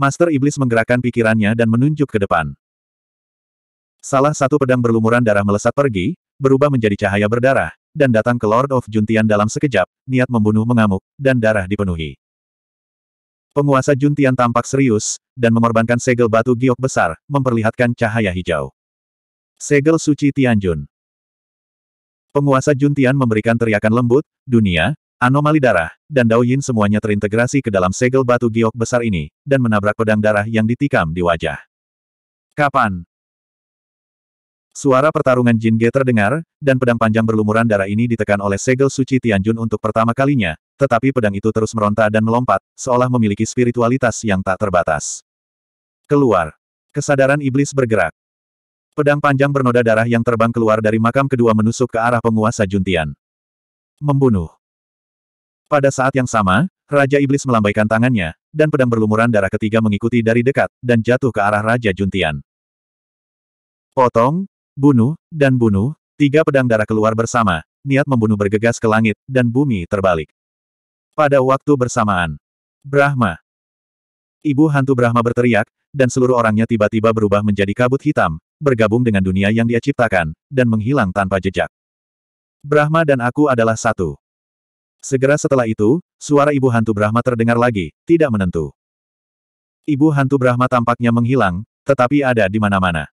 Speaker 1: Master Iblis menggerakkan pikirannya dan menunjuk ke depan. Salah satu pedang berlumuran darah melesat pergi, berubah menjadi cahaya berdarah, dan datang ke Lord of Juntian dalam sekejap, niat membunuh mengamuk, dan darah dipenuhi. Penguasa Juntian tampak serius, dan mengorbankan segel batu giok besar, memperlihatkan cahaya hijau. Segel suci Tianjun. Penguasa Juntian memberikan teriakan lembut, dunia, anomali darah, dan Dao Yin semuanya terintegrasi ke dalam segel batu giok besar ini, dan menabrak pedang darah yang ditikam di wajah. Kapan? Suara pertarungan Jin Ge terdengar, dan pedang panjang berlumuran darah ini ditekan oleh segel suci Tianjun untuk pertama kalinya, tetapi pedang itu terus meronta dan melompat, seolah memiliki spiritualitas yang tak terbatas. Keluar. Kesadaran iblis bergerak. Pedang panjang bernoda darah yang terbang keluar dari makam kedua menusuk ke arah penguasa Juntian. Membunuh. Pada saat yang sama, Raja Iblis melambaikan tangannya, dan pedang berlumuran darah ketiga mengikuti dari dekat, dan jatuh ke arah Raja Juntian. Potong, Bunuh, dan bunuh, tiga pedang darah keluar bersama, niat membunuh bergegas ke langit, dan bumi terbalik. Pada waktu bersamaan, Brahma. Ibu hantu Brahma berteriak, dan seluruh orangnya tiba-tiba berubah menjadi kabut hitam, bergabung dengan dunia yang dia ciptakan, dan menghilang tanpa jejak. Brahma dan aku adalah satu. Segera setelah itu, suara ibu hantu Brahma terdengar lagi, tidak menentu. Ibu hantu Brahma tampaknya menghilang, tetapi ada di mana-mana.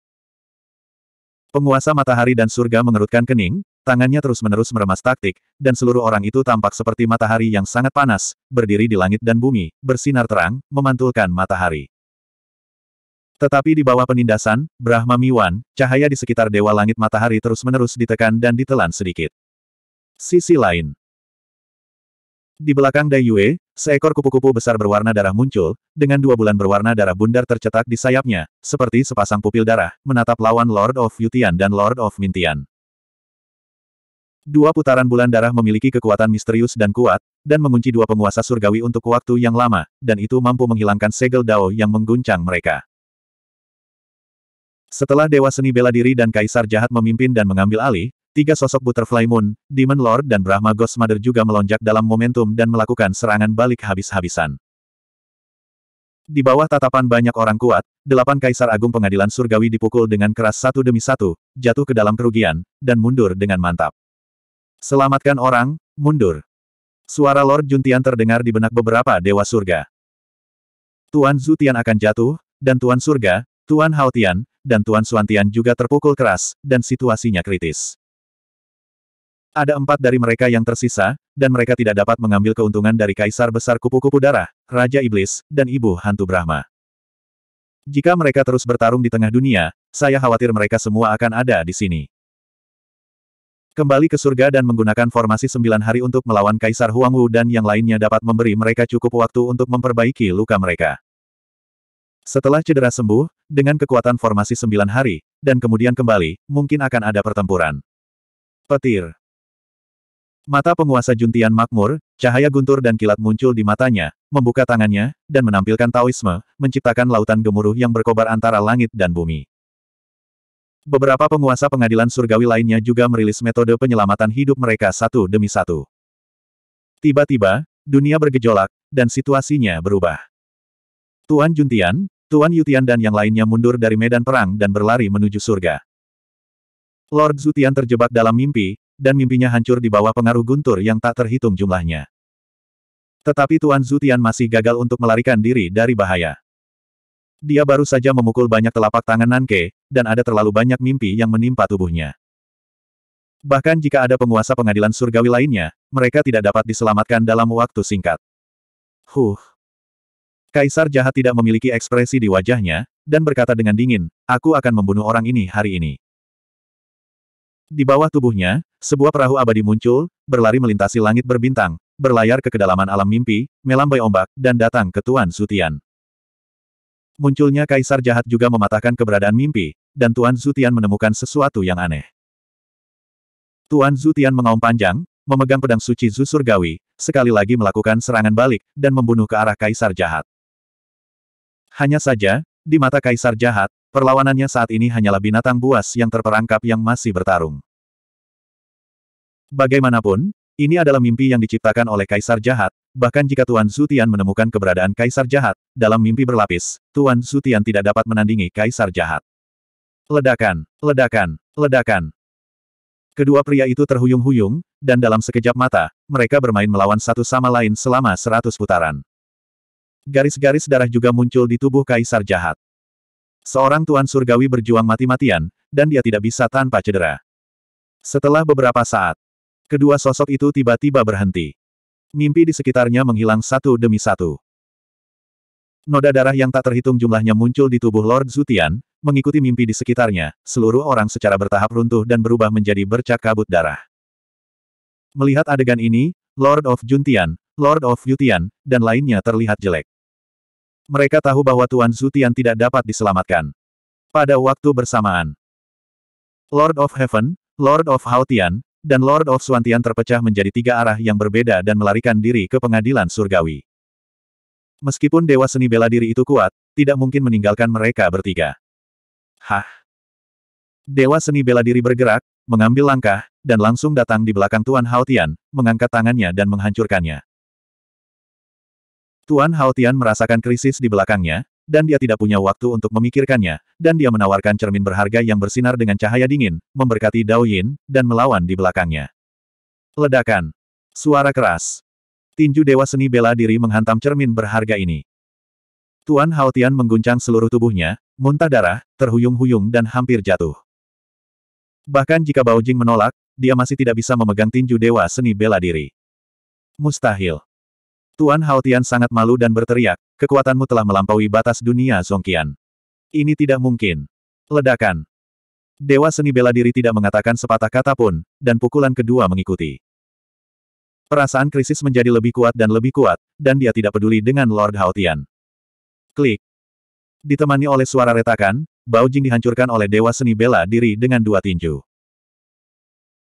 Speaker 1: Penguasa matahari dan surga mengerutkan kening, tangannya terus-menerus meremas taktik, dan seluruh orang itu tampak seperti matahari yang sangat panas, berdiri di langit dan bumi, bersinar terang, memantulkan matahari. Tetapi di bawah penindasan, Brahma Miwan, cahaya di sekitar Dewa Langit Matahari terus-menerus ditekan dan ditelan sedikit. Sisi lain, di belakang Dai Yue, seekor kupu-kupu besar berwarna darah muncul, dengan dua bulan berwarna darah bundar tercetak di sayapnya, seperti sepasang pupil darah, menatap lawan Lord of Yutian dan Lord of Mintian. Dua putaran bulan darah memiliki kekuatan misterius dan kuat, dan mengunci dua penguasa surgawi untuk waktu yang lama, dan itu mampu menghilangkan segel Dao yang mengguncang mereka. Setelah Dewa Seni Bela Diri dan Kaisar Jahat memimpin dan mengambil alih, Tiga sosok Butterfly Moon, Demon Lord dan Brahma Ghost Mother juga melonjak dalam momentum dan melakukan serangan balik habis-habisan. Di bawah tatapan banyak orang kuat, delapan kaisar agung pengadilan surgawi dipukul dengan keras satu demi satu, jatuh ke dalam kerugian, dan mundur dengan mantap. Selamatkan orang, mundur. Suara Lord Juntian terdengar di benak beberapa dewa surga. Tuan Zutian akan jatuh, dan Tuan Surga, Tuan Haotian, dan Tuan Suantian juga terpukul keras, dan situasinya kritis. Ada empat dari mereka yang tersisa, dan mereka tidak dapat mengambil keuntungan dari Kaisar Besar Kupu-Kupu Darah, Raja Iblis, dan Ibu Hantu Brahma. Jika mereka terus bertarung di tengah dunia, saya khawatir mereka semua akan ada di sini. Kembali ke surga dan menggunakan formasi sembilan hari untuk melawan Kaisar Huang Wu dan yang lainnya dapat memberi mereka cukup waktu untuk memperbaiki luka mereka. Setelah cedera sembuh, dengan kekuatan formasi sembilan hari, dan kemudian kembali, mungkin akan ada pertempuran. Petir Mata penguasa Juntian makmur, cahaya guntur dan kilat muncul di matanya, membuka tangannya, dan menampilkan Taoisme, menciptakan lautan gemuruh yang berkobar antara langit dan bumi. Beberapa penguasa pengadilan surgawi lainnya juga merilis metode penyelamatan hidup mereka satu demi satu. Tiba-tiba, dunia bergejolak, dan situasinya berubah. Tuan Juntian, Tuan Yutian dan yang lainnya mundur dari medan perang dan berlari menuju surga. Lord Zutian terjebak dalam mimpi, dan mimpinya hancur di bawah pengaruh guntur yang tak terhitung jumlahnya. Tetapi Tuan Zutian masih gagal untuk melarikan diri dari bahaya. Dia baru saja memukul banyak telapak tangan Nanke, dan ada terlalu banyak mimpi yang menimpa tubuhnya. Bahkan jika ada penguasa pengadilan surgawi lainnya, mereka tidak dapat diselamatkan dalam waktu singkat. Huh. Kaisar jahat tidak memiliki ekspresi di wajahnya, dan berkata dengan dingin, aku akan membunuh orang ini hari ini. Di bawah tubuhnya, sebuah perahu abadi muncul, berlari melintasi langit berbintang, berlayar ke kedalaman alam mimpi, melambai ombak, dan datang ke Tuan Zutian. Munculnya kaisar jahat juga mematahkan keberadaan mimpi, dan Tuan Zutian menemukan sesuatu yang aneh. Tuan Zutian mengaum panjang, memegang pedang suci Zu Surgawi, sekali lagi melakukan serangan balik, dan membunuh ke arah kaisar jahat. Hanya saja, di mata kaisar jahat, Perlawanannya saat ini hanyalah binatang buas yang terperangkap yang masih bertarung. Bagaimanapun, ini adalah mimpi yang diciptakan oleh Kaisar Jahat, bahkan jika Tuan Zutian menemukan keberadaan Kaisar Jahat, dalam mimpi berlapis, Tuan Zutian tidak dapat menandingi Kaisar Jahat. Ledakan, ledakan, ledakan. Kedua pria itu terhuyung-huyung, dan dalam sekejap mata, mereka bermain melawan satu sama lain selama seratus putaran. Garis-garis darah juga muncul di tubuh Kaisar Jahat. Seorang tuan surgawi berjuang mati-matian, dan dia tidak bisa tanpa cedera. Setelah beberapa saat, kedua sosok itu tiba-tiba berhenti. Mimpi di sekitarnya menghilang satu demi satu. Noda darah yang tak terhitung jumlahnya muncul di tubuh Lord Zutian, mengikuti mimpi di sekitarnya, seluruh orang secara bertahap runtuh dan berubah menjadi bercak kabut darah. Melihat adegan ini, Lord of Juntian, Lord of Yutian, dan lainnya terlihat jelek. Mereka tahu bahwa Tuan Zutian tidak dapat diselamatkan. Pada waktu bersamaan, Lord of Heaven, Lord of Haotian, dan Lord of Suantian terpecah menjadi tiga arah yang berbeda dan melarikan diri ke pengadilan surgawi. Meskipun dewa seni bela diri itu kuat, tidak mungkin meninggalkan mereka bertiga. Hah? Dewa seni bela diri bergerak, mengambil langkah, dan langsung datang di belakang Tuan Haotian, mengangkat tangannya dan menghancurkannya. Tuan Haotian merasakan krisis di belakangnya, dan dia tidak punya waktu untuk memikirkannya, dan dia menawarkan cermin berharga yang bersinar dengan cahaya dingin, memberkati Dao Yin, dan melawan di belakangnya. Ledakan. Suara keras. Tinju Dewa Seni Bela Diri menghantam cermin berharga ini. Tuan Haotian mengguncang seluruh tubuhnya, muntah darah, terhuyung-huyung dan hampir jatuh. Bahkan jika Bao Jing menolak, dia masih tidak bisa memegang tinju Dewa Seni Bela Diri. Mustahil. Tuan Haotian sangat malu dan berteriak, kekuatanmu telah melampaui batas dunia Zongkian. Ini tidak mungkin. Ledakan. Dewa seni bela diri tidak mengatakan sepatah kata pun, dan pukulan kedua mengikuti. Perasaan krisis menjadi lebih kuat dan lebih kuat, dan dia tidak peduli dengan Lord Haotian. Klik. Ditemani oleh suara retakan, Bao Jing dihancurkan oleh Dewa Seni Bela Diri dengan dua tinju.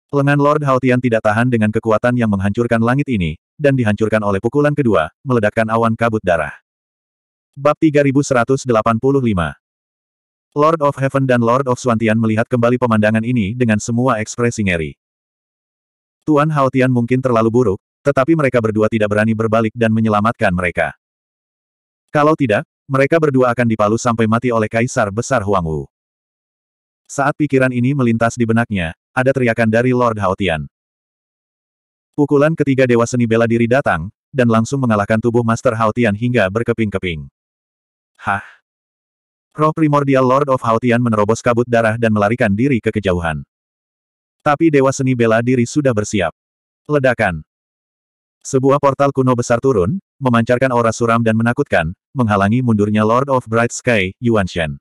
Speaker 1: Lengan Lord Haotian tidak tahan dengan kekuatan yang menghancurkan langit ini, dan dihancurkan oleh pukulan kedua, meledakkan awan kabut darah. Bab 3185 Lord of Heaven dan Lord of Swantian melihat kembali pemandangan ini dengan semua ekspresi ngeri. Tuan Haotian mungkin terlalu buruk, tetapi mereka berdua tidak berani berbalik dan menyelamatkan mereka. Kalau tidak, mereka berdua akan dipalu sampai mati oleh Kaisar Besar Huangwu. Saat pikiran ini melintas di benaknya, ada teriakan dari Lord Haotian. Pukulan ketiga Dewa Seni Bela Diri datang, dan langsung mengalahkan tubuh Master Haotian hingga berkeping-keping. Hah? Roh primordial Lord of Haotian menerobos kabut darah dan melarikan diri ke kejauhan. Tapi Dewa Seni Bela Diri sudah bersiap. Ledakan. Sebuah portal kuno besar turun, memancarkan aura suram dan menakutkan, menghalangi mundurnya Lord of Bright Sky, Yuan Shen.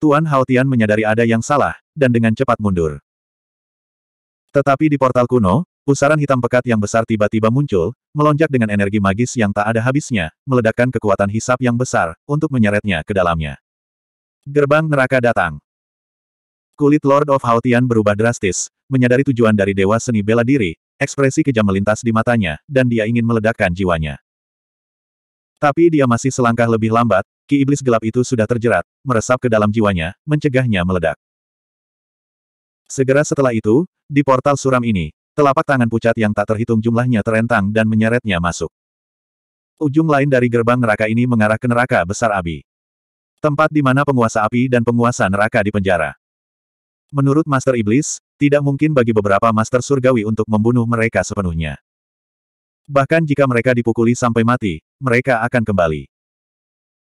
Speaker 1: Tuan Haotian menyadari ada yang salah, dan dengan cepat mundur. Tetapi di portal kuno, pusaran hitam pekat yang besar tiba-tiba muncul, melonjak dengan energi magis yang tak ada habisnya, meledakkan kekuatan hisap yang besar, untuk menyeretnya ke dalamnya. Gerbang neraka datang. Kulit Lord of Haotian berubah drastis, menyadari tujuan dari Dewa Seni Bela Diri, ekspresi kejam melintas di matanya, dan dia ingin meledakkan jiwanya. Tapi dia masih selangkah lebih lambat, ki iblis gelap itu sudah terjerat, meresap ke dalam jiwanya, mencegahnya meledak. Segera setelah itu, di portal suram ini, telapak tangan pucat yang tak terhitung jumlahnya terentang dan menyeretnya masuk. Ujung lain dari gerbang neraka ini mengarah ke neraka besar api. Tempat di mana penguasa api dan penguasa neraka dipenjara. Menurut Master Iblis, tidak mungkin bagi beberapa Master Surgawi untuk membunuh mereka sepenuhnya. Bahkan jika mereka dipukuli sampai mati, mereka akan kembali.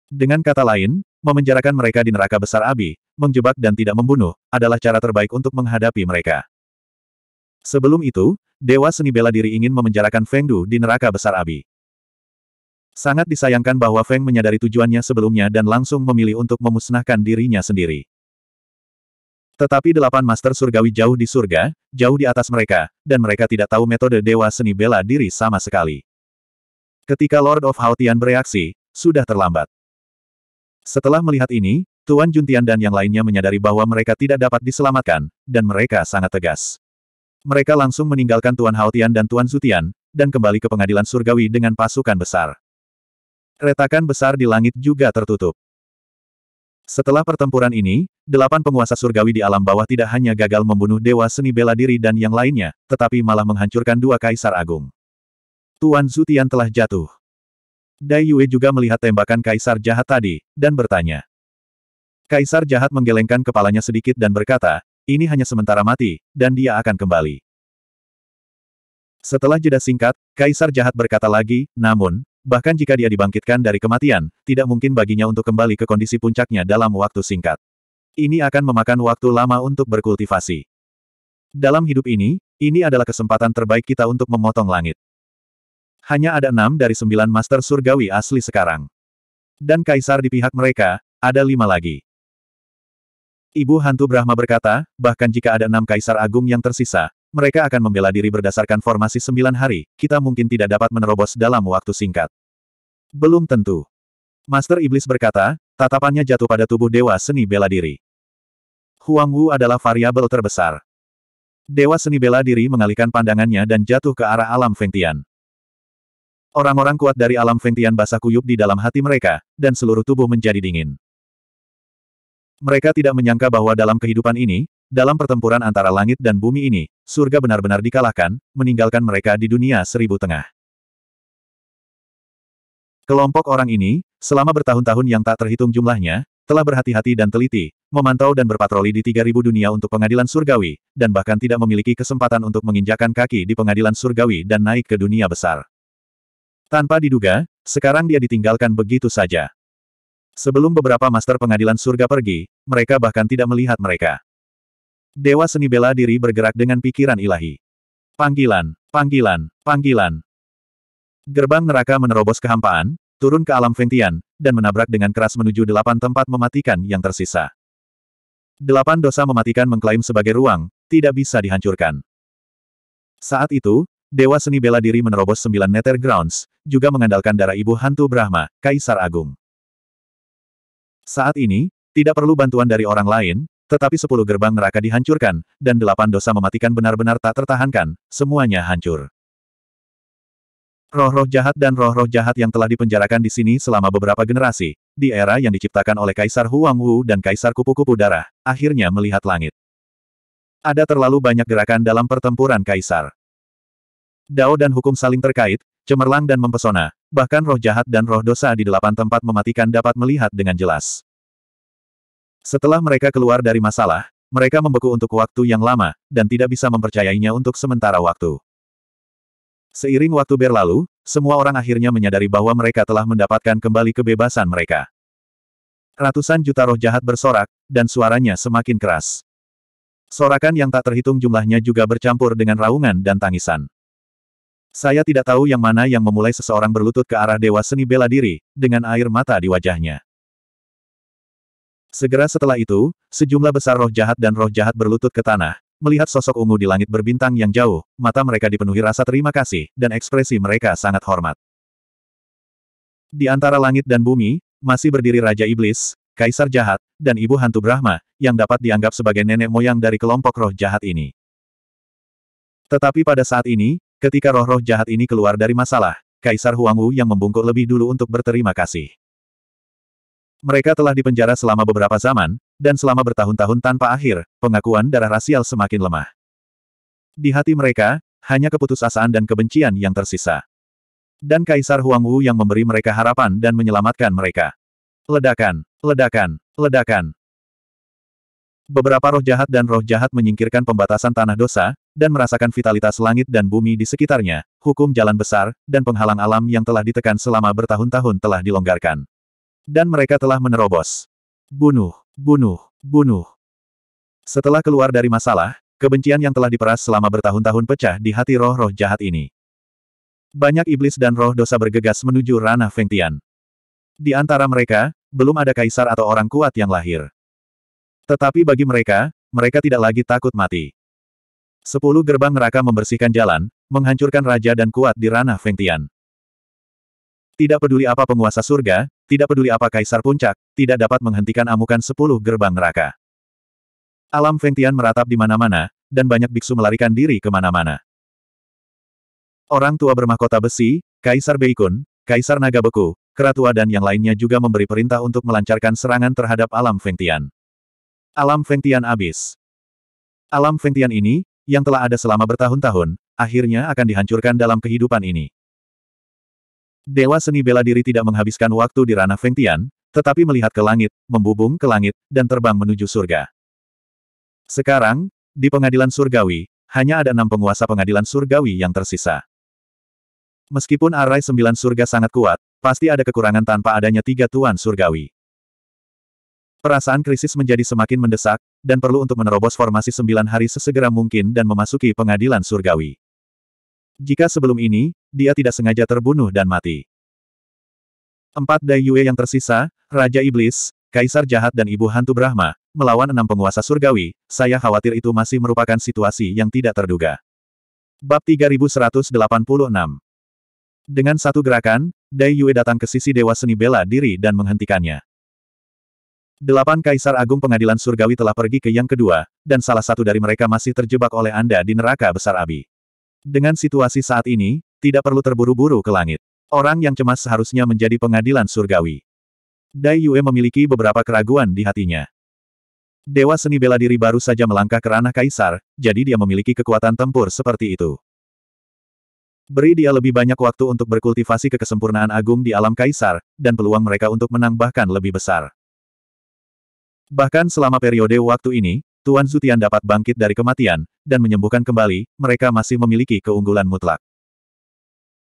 Speaker 1: Dengan kata lain, memenjarakan mereka di neraka besar Abi, menjebak dan tidak membunuh, adalah cara terbaik untuk menghadapi mereka. Sebelum itu, Dewa Seni Bela Diri ingin memenjarakan Feng Du di neraka besar Abi. Sangat disayangkan bahwa Feng menyadari tujuannya sebelumnya dan langsung memilih untuk memusnahkan dirinya sendiri. Tetapi delapan master surgawi jauh di surga, jauh di atas mereka, dan mereka tidak tahu metode Dewa Seni Bela Diri sama sekali. Ketika Lord of Haotian bereaksi, sudah terlambat. Setelah melihat ini, Tuan Juntian dan yang lainnya menyadari bahwa mereka tidak dapat diselamatkan, dan mereka sangat tegas. Mereka langsung meninggalkan Tuan Haotian dan Tuan Zutian, dan kembali ke pengadilan surgawi dengan pasukan besar. Retakan besar di langit juga tertutup. Setelah pertempuran ini, delapan penguasa surgawi di alam bawah tidak hanya gagal membunuh dewa seni bela diri dan yang lainnya, tetapi malah menghancurkan dua kaisar agung. Tuan Zutian telah jatuh. Dai Yue juga melihat tembakan kaisar jahat tadi, dan bertanya. Kaisar jahat menggelengkan kepalanya sedikit dan berkata, ini hanya sementara mati, dan dia akan kembali. Setelah jeda singkat, Kaisar jahat berkata lagi, namun, bahkan jika dia dibangkitkan dari kematian, tidak mungkin baginya untuk kembali ke kondisi puncaknya dalam waktu singkat. Ini akan memakan waktu lama untuk berkultivasi. Dalam hidup ini, ini adalah kesempatan terbaik kita untuk memotong langit hanya ada enam dari sembilan master surgawi asli sekarang. Dan kaisar di pihak mereka, ada lima lagi. Ibu Hantu Brahma berkata, bahkan jika ada enam kaisar agung yang tersisa, mereka akan membela diri berdasarkan formasi sembilan hari, kita mungkin tidak dapat menerobos dalam waktu singkat. Belum tentu. Master Iblis berkata, tatapannya jatuh pada tubuh Dewa Seni Bela Diri. Huang Wu adalah variabel terbesar. Dewa Seni Bela Diri mengalihkan pandangannya dan jatuh ke arah alam Fengtian. Orang-orang kuat dari alam Fengtian basah kuyup di dalam hati mereka, dan seluruh tubuh menjadi dingin. Mereka tidak menyangka bahwa dalam kehidupan ini, dalam pertempuran antara langit dan bumi ini, surga benar-benar dikalahkan, meninggalkan mereka di dunia seribu tengah. Kelompok orang ini, selama bertahun-tahun yang tak terhitung jumlahnya, telah berhati-hati dan teliti, memantau dan berpatroli di 3000 dunia untuk pengadilan surgawi, dan bahkan tidak memiliki kesempatan untuk menginjakan kaki di pengadilan surgawi dan naik ke dunia besar. Tanpa diduga, sekarang dia ditinggalkan begitu saja. Sebelum beberapa master pengadilan surga pergi, mereka bahkan tidak melihat mereka. Dewa seni bela diri bergerak dengan pikiran ilahi. Panggilan, panggilan, panggilan. Gerbang neraka menerobos kehampaan, turun ke alam Fengtian, dan menabrak dengan keras menuju delapan tempat mematikan yang tersisa. Delapan dosa mematikan mengklaim sebagai ruang, tidak bisa dihancurkan. Saat itu, Dewa seni bela diri menerobos sembilan nether grounds, juga mengandalkan darah ibu hantu Brahma, Kaisar Agung. Saat ini, tidak perlu bantuan dari orang lain, tetapi sepuluh gerbang neraka dihancurkan, dan delapan dosa mematikan benar-benar tak tertahankan, semuanya hancur. Roh-roh jahat dan roh-roh jahat yang telah dipenjarakan di sini selama beberapa generasi, di era yang diciptakan oleh Kaisar Huang Wu dan Kaisar Kupu-Kupu Darah, akhirnya melihat langit. Ada terlalu banyak gerakan dalam pertempuran Kaisar. Dao dan hukum saling terkait, cemerlang dan mempesona, bahkan roh jahat dan roh dosa di delapan tempat mematikan dapat melihat dengan jelas. Setelah mereka keluar dari masalah, mereka membeku untuk waktu yang lama, dan tidak bisa mempercayainya untuk sementara waktu. Seiring waktu berlalu, semua orang akhirnya menyadari bahwa mereka telah mendapatkan kembali kebebasan mereka. Ratusan juta roh jahat bersorak, dan suaranya semakin keras. Sorakan yang tak terhitung jumlahnya juga bercampur dengan raungan dan tangisan. Saya tidak tahu yang mana yang memulai seseorang berlutut ke arah dewa seni bela diri, dengan air mata di wajahnya. Segera setelah itu, sejumlah besar roh jahat dan roh jahat berlutut ke tanah, melihat sosok ungu di langit berbintang yang jauh, mata mereka dipenuhi rasa terima kasih, dan ekspresi mereka sangat hormat. Di antara langit dan bumi, masih berdiri Raja Iblis, Kaisar Jahat, dan Ibu Hantu Brahma, yang dapat dianggap sebagai nenek moyang dari kelompok roh jahat ini. Tetapi pada saat ini, Ketika roh-roh jahat ini keluar dari masalah, Kaisar Huangwu yang membungkuk lebih dulu untuk berterima kasih. Mereka telah dipenjara selama beberapa zaman, dan selama bertahun-tahun tanpa akhir, pengakuan darah rasial semakin lemah. Di hati mereka, hanya keputusasaan dan kebencian yang tersisa. Dan Kaisar Huangwu yang memberi mereka harapan dan menyelamatkan mereka. Ledakan, ledakan, ledakan. Beberapa roh jahat dan roh jahat menyingkirkan pembatasan tanah dosa, dan merasakan vitalitas langit dan bumi di sekitarnya, hukum jalan besar, dan penghalang alam yang telah ditekan selama bertahun-tahun telah dilonggarkan. Dan mereka telah menerobos. Bunuh, bunuh, bunuh. Setelah keluar dari masalah, kebencian yang telah diperas selama bertahun-tahun pecah di hati roh-roh jahat ini. Banyak iblis dan roh dosa bergegas menuju ranah Feng Tian. Di antara mereka, belum ada kaisar atau orang kuat yang lahir. Tetapi bagi mereka, mereka tidak lagi takut mati. Sepuluh gerbang neraka membersihkan jalan, menghancurkan raja dan kuat di ranah Fengtian. Tidak peduli apa penguasa surga, tidak peduli apa kaisar puncak, tidak dapat menghentikan amukan sepuluh gerbang neraka. Alam Fengtian meratap di mana-mana, dan banyak biksu melarikan diri kemana-mana. Orang tua bermahkota besi, Kaisar Beikun, Kaisar Naga Beku, Keratua dan yang lainnya juga memberi perintah untuk melancarkan serangan terhadap alam Fengtian. Alam Fengtian abis. Alam Fengtian ini, yang telah ada selama bertahun-tahun, akhirnya akan dihancurkan dalam kehidupan ini. Dewa seni bela diri tidak menghabiskan waktu di ranah Feng tetapi melihat ke langit, membubung ke langit, dan terbang menuju surga. Sekarang, di pengadilan surgawi, hanya ada enam penguasa pengadilan surgawi yang tersisa. Meskipun arai sembilan surga sangat kuat, pasti ada kekurangan tanpa adanya tiga tuan surgawi. Perasaan krisis menjadi semakin mendesak, dan perlu untuk menerobos formasi sembilan hari sesegera mungkin dan memasuki pengadilan surgawi. Jika sebelum ini, dia tidak sengaja terbunuh dan mati. Empat Dai Yue yang tersisa, Raja Iblis, Kaisar Jahat dan Ibu Hantu Brahma, melawan enam penguasa surgawi, saya khawatir itu masih merupakan situasi yang tidak terduga. Bab 3186 Dengan satu gerakan, Dai Yue datang ke sisi Dewa Seni Bela Diri dan menghentikannya. Delapan kaisar agung pengadilan surgawi telah pergi ke yang kedua, dan salah satu dari mereka masih terjebak oleh Anda di neraka besar Abi. Dengan situasi saat ini, tidak perlu terburu-buru ke langit. Orang yang cemas seharusnya menjadi pengadilan surgawi. Dai Yue memiliki beberapa keraguan di hatinya. Dewa seni bela diri baru saja melangkah ke ranah kaisar, jadi dia memiliki kekuatan tempur seperti itu. Beri dia lebih banyak waktu untuk berkultivasi ke kesempurnaan agung di alam kaisar, dan peluang mereka untuk menang bahkan lebih besar. Bahkan selama periode waktu ini, Tuan Zutian dapat bangkit dari kematian, dan menyembuhkan kembali, mereka masih memiliki keunggulan mutlak.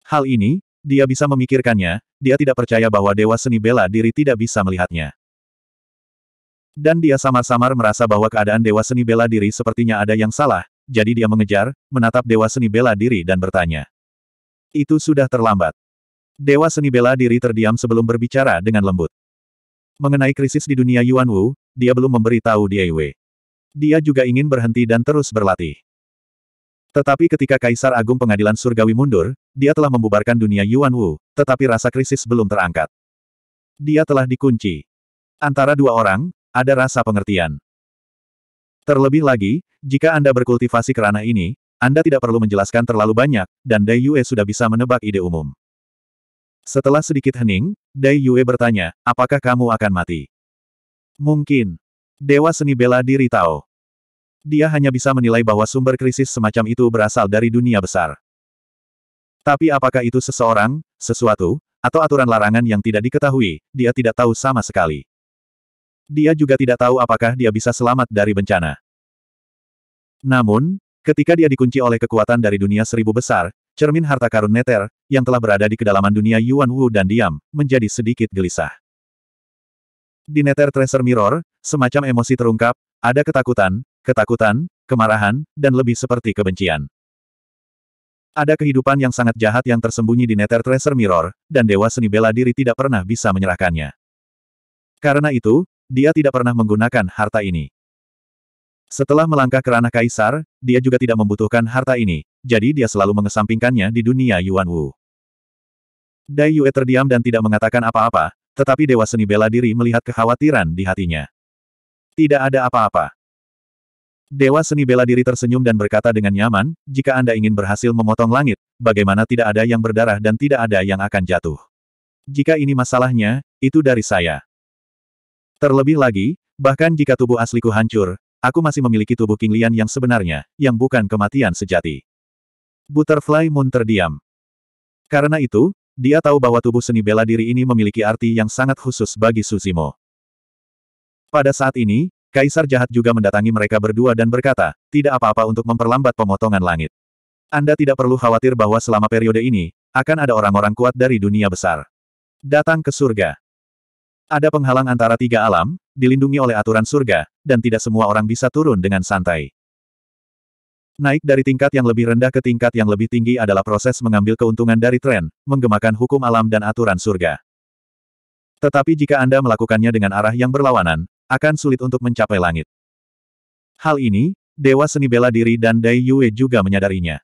Speaker 1: Hal ini, dia bisa memikirkannya, dia tidak percaya bahwa Dewa Seni Bela Diri tidak bisa melihatnya. Dan dia samar-samar merasa bahwa keadaan Dewa Seni Bela Diri sepertinya ada yang salah, jadi dia mengejar, menatap Dewa Seni Bela Diri dan bertanya. Itu sudah terlambat. Dewa Seni Bela Diri terdiam sebelum berbicara dengan lembut. Mengenai krisis di dunia Yuan Wu, dia belum memberitahu tahu Wei. Dia juga ingin berhenti dan terus berlatih. Tetapi ketika Kaisar Agung Pengadilan Surgawi mundur, dia telah membubarkan dunia Yuan Wu, tetapi rasa krisis belum terangkat. Dia telah dikunci. Antara dua orang, ada rasa pengertian. Terlebih lagi, jika Anda berkultivasi kerana ini, Anda tidak perlu menjelaskan terlalu banyak, dan Dai Yue sudah bisa menebak ide umum. Setelah sedikit hening, Dai Yue bertanya, apakah kamu akan mati? Mungkin. Dewa seni bela diri tahu. Dia hanya bisa menilai bahwa sumber krisis semacam itu berasal dari dunia besar. Tapi apakah itu seseorang, sesuatu, atau aturan larangan yang tidak diketahui, dia tidak tahu sama sekali. Dia juga tidak tahu apakah dia bisa selamat dari bencana. Namun, ketika dia dikunci oleh kekuatan dari dunia seribu besar, Cermin harta karun Neter, yang telah berada di kedalaman dunia Yuan Wu dan diam, menjadi sedikit gelisah. Di Neter Tracer Mirror, semacam emosi terungkap, ada ketakutan, ketakutan, kemarahan, dan lebih seperti kebencian. Ada kehidupan yang sangat jahat yang tersembunyi di Neter Tracer Mirror, dan Dewa Seni Bela Diri tidak pernah bisa menyerahkannya. Karena itu, dia tidak pernah menggunakan harta ini. Setelah melangkah ke ranah kaisar, dia juga tidak membutuhkan harta ini, jadi dia selalu mengesampingkannya di dunia Yuan Wu. Dai Yue terdiam dan tidak mengatakan apa-apa, tetapi Dewa Seni Bela Diri melihat kekhawatiran di hatinya. Tidak ada apa-apa. Dewa Seni Bela Diri tersenyum dan berkata dengan nyaman, jika Anda ingin berhasil memotong langit, bagaimana tidak ada yang berdarah dan tidak ada yang akan jatuh. Jika ini masalahnya, itu dari saya. Terlebih lagi, bahkan jika tubuh asliku hancur, Aku masih memiliki tubuh King Lian yang sebenarnya, yang bukan kematian sejati. Butterfly Moon terdiam. Karena itu, dia tahu bahwa tubuh seni bela diri ini memiliki arti yang sangat khusus bagi Suzimo. Pada saat ini, Kaisar Jahat juga mendatangi mereka berdua dan berkata, tidak apa-apa untuk memperlambat pemotongan langit. Anda tidak perlu khawatir bahwa selama periode ini, akan ada orang-orang kuat dari dunia besar. Datang ke surga. Ada penghalang antara tiga alam, dilindungi oleh aturan surga, dan tidak semua orang bisa turun dengan santai. Naik dari tingkat yang lebih rendah ke tingkat yang lebih tinggi adalah proses mengambil keuntungan dari tren, menggemakan hukum alam dan aturan surga. Tetapi jika Anda melakukannya dengan arah yang berlawanan, akan sulit untuk mencapai langit. Hal ini, Dewa Seni Bela Diri dan Dai Yue juga menyadarinya.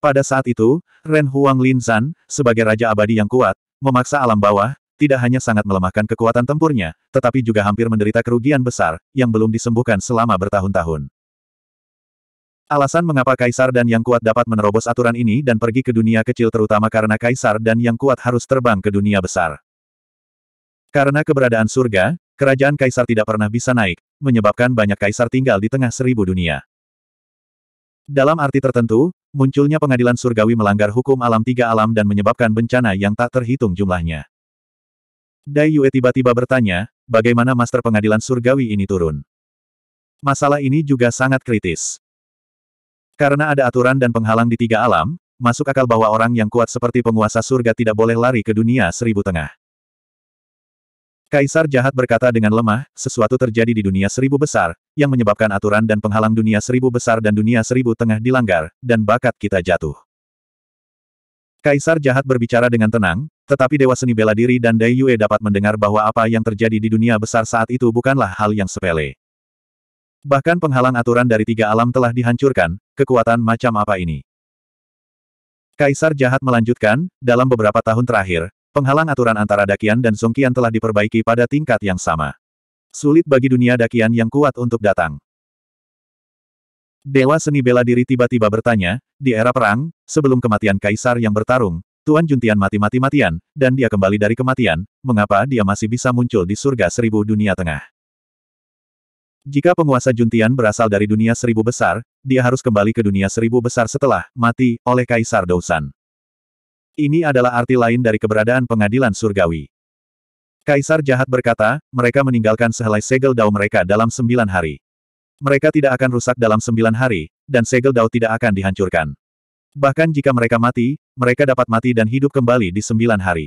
Speaker 1: Pada saat itu, Ren Huang Lin San, sebagai Raja Abadi yang kuat, memaksa alam bawah, tidak hanya sangat melemahkan kekuatan tempurnya, tetapi juga hampir menderita kerugian besar, yang belum disembuhkan selama bertahun-tahun. Alasan mengapa Kaisar dan Yang Kuat dapat menerobos aturan ini dan pergi ke dunia kecil terutama karena Kaisar dan Yang Kuat harus terbang ke dunia besar. Karena keberadaan surga, kerajaan Kaisar tidak pernah bisa naik, menyebabkan banyak Kaisar tinggal di tengah seribu dunia. Dalam arti tertentu, munculnya pengadilan surgawi melanggar hukum alam tiga alam dan menyebabkan bencana yang tak terhitung jumlahnya. Dai Yue tiba-tiba bertanya, bagaimana Master Pengadilan Surgawi ini turun? Masalah ini juga sangat kritis. Karena ada aturan dan penghalang di tiga alam, masuk akal bahwa orang yang kuat seperti penguasa surga tidak boleh lari ke dunia seribu tengah. Kaisar jahat berkata dengan lemah, sesuatu terjadi di dunia seribu besar, yang menyebabkan aturan dan penghalang dunia seribu besar dan dunia seribu tengah dilanggar, dan bakat kita jatuh. Kaisar jahat berbicara dengan tenang, tetapi Dewa Seni Bela Diri dan Dai Yue dapat mendengar bahwa apa yang terjadi di dunia besar saat itu bukanlah hal yang sepele. Bahkan penghalang aturan dari tiga alam telah dihancurkan, kekuatan macam apa ini? Kaisar jahat melanjutkan, dalam beberapa tahun terakhir, penghalang aturan antara Dakian dan Songkian telah diperbaiki pada tingkat yang sama. Sulit bagi dunia Dakian yang kuat untuk datang. Dewa seni bela diri tiba-tiba bertanya, di era perang, sebelum kematian kaisar yang bertarung, Tuan Juntian mati-mati-matian, dan dia kembali dari kematian, mengapa dia masih bisa muncul di surga seribu dunia tengah? Jika penguasa Juntian berasal dari dunia seribu besar, dia harus kembali ke dunia seribu besar setelah mati oleh Kaisar Dousan. Ini adalah arti lain dari keberadaan pengadilan surgawi. Kaisar jahat berkata, mereka meninggalkan sehelai segel dao mereka dalam sembilan hari. Mereka tidak akan rusak dalam sembilan hari, dan segel Dao tidak akan dihancurkan. Bahkan jika mereka mati, mereka dapat mati dan hidup kembali di sembilan hari.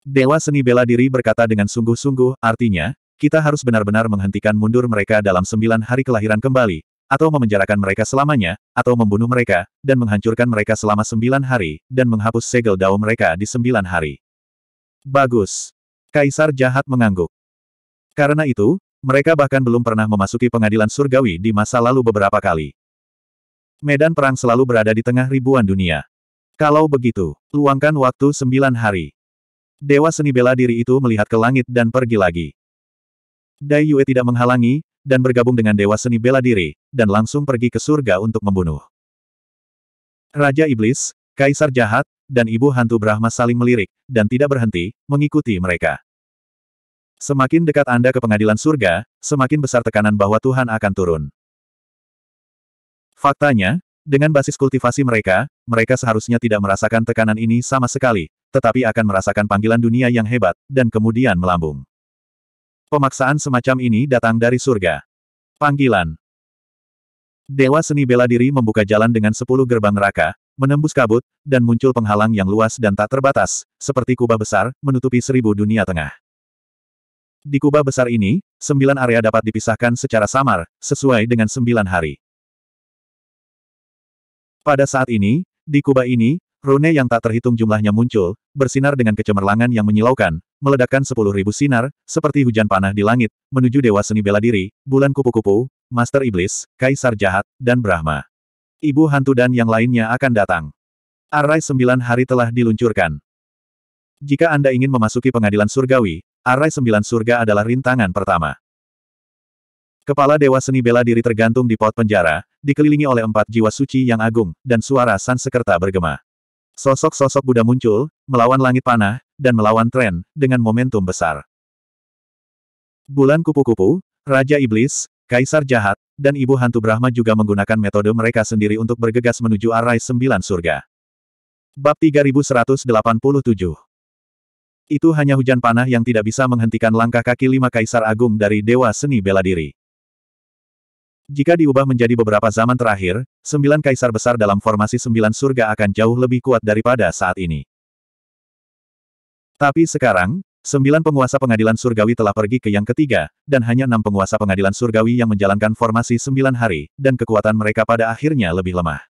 Speaker 1: Dewa seni bela diri berkata dengan sungguh-sungguh, artinya, kita harus benar-benar menghentikan mundur mereka dalam sembilan hari kelahiran kembali, atau memenjarakan mereka selamanya, atau membunuh mereka, dan menghancurkan mereka selama sembilan hari, dan menghapus segel dao mereka di sembilan hari. Bagus. Kaisar jahat mengangguk. Karena itu, mereka bahkan belum pernah memasuki pengadilan surgawi di masa lalu beberapa kali. Medan perang selalu berada di tengah ribuan dunia. Kalau begitu, luangkan waktu sembilan hari. Dewa seni bela diri itu melihat ke langit dan pergi lagi. Dai Yue tidak menghalangi, dan bergabung dengan Dewa Seni Bela Diri, dan langsung pergi ke surga untuk membunuh. Raja Iblis, Kaisar Jahat, dan Ibu Hantu Brahma saling melirik, dan tidak berhenti, mengikuti mereka. Semakin dekat Anda ke pengadilan surga, semakin besar tekanan bahwa Tuhan akan turun. Faktanya, dengan basis kultivasi mereka, mereka seharusnya tidak merasakan tekanan ini sama sekali, tetapi akan merasakan panggilan dunia yang hebat, dan kemudian melambung. Pemaksaan semacam ini datang dari surga. Panggilan Dewa seni bela diri membuka jalan dengan sepuluh gerbang neraka, menembus kabut, dan muncul penghalang yang luas dan tak terbatas, seperti kubah besar, menutupi seribu dunia tengah. Di kubah besar ini, sembilan area dapat dipisahkan secara samar, sesuai dengan sembilan hari. Pada saat ini, di kubah ini, rune yang tak terhitung jumlahnya muncul, bersinar dengan kecemerlangan yang menyilaukan, meledakkan sepuluh ribu sinar, seperti hujan panah di langit, menuju dewa seni bela diri, bulan kupu-kupu, master iblis, kaisar jahat, dan Brahma. Ibu hantu dan yang lainnya akan datang. Arai sembilan hari telah diluncurkan. Jika Anda ingin memasuki pengadilan surgawi, Arai Sembilan Surga adalah rintangan pertama. Kepala Dewa Seni Bela Diri tergantung di pot penjara, dikelilingi oleh empat jiwa suci yang agung, dan suara sansekerta bergema. Sosok-sosok Buddha muncul, melawan langit panah, dan melawan tren, dengan momentum besar. Bulan kupu-kupu, Raja Iblis, Kaisar Jahat, dan Ibu Hantu Brahma juga menggunakan metode mereka sendiri untuk bergegas menuju arai sembilan surga. Bab 3187 itu hanya hujan panah yang tidak bisa menghentikan langkah kaki lima kaisar agung dari Dewa Seni Bela Diri. Jika diubah menjadi beberapa zaman terakhir, sembilan kaisar besar dalam formasi sembilan surga akan jauh lebih kuat daripada saat ini. Tapi sekarang, sembilan penguasa pengadilan surgawi telah pergi ke yang ketiga, dan hanya enam penguasa pengadilan surgawi yang menjalankan formasi sembilan hari, dan kekuatan mereka pada akhirnya lebih lemah.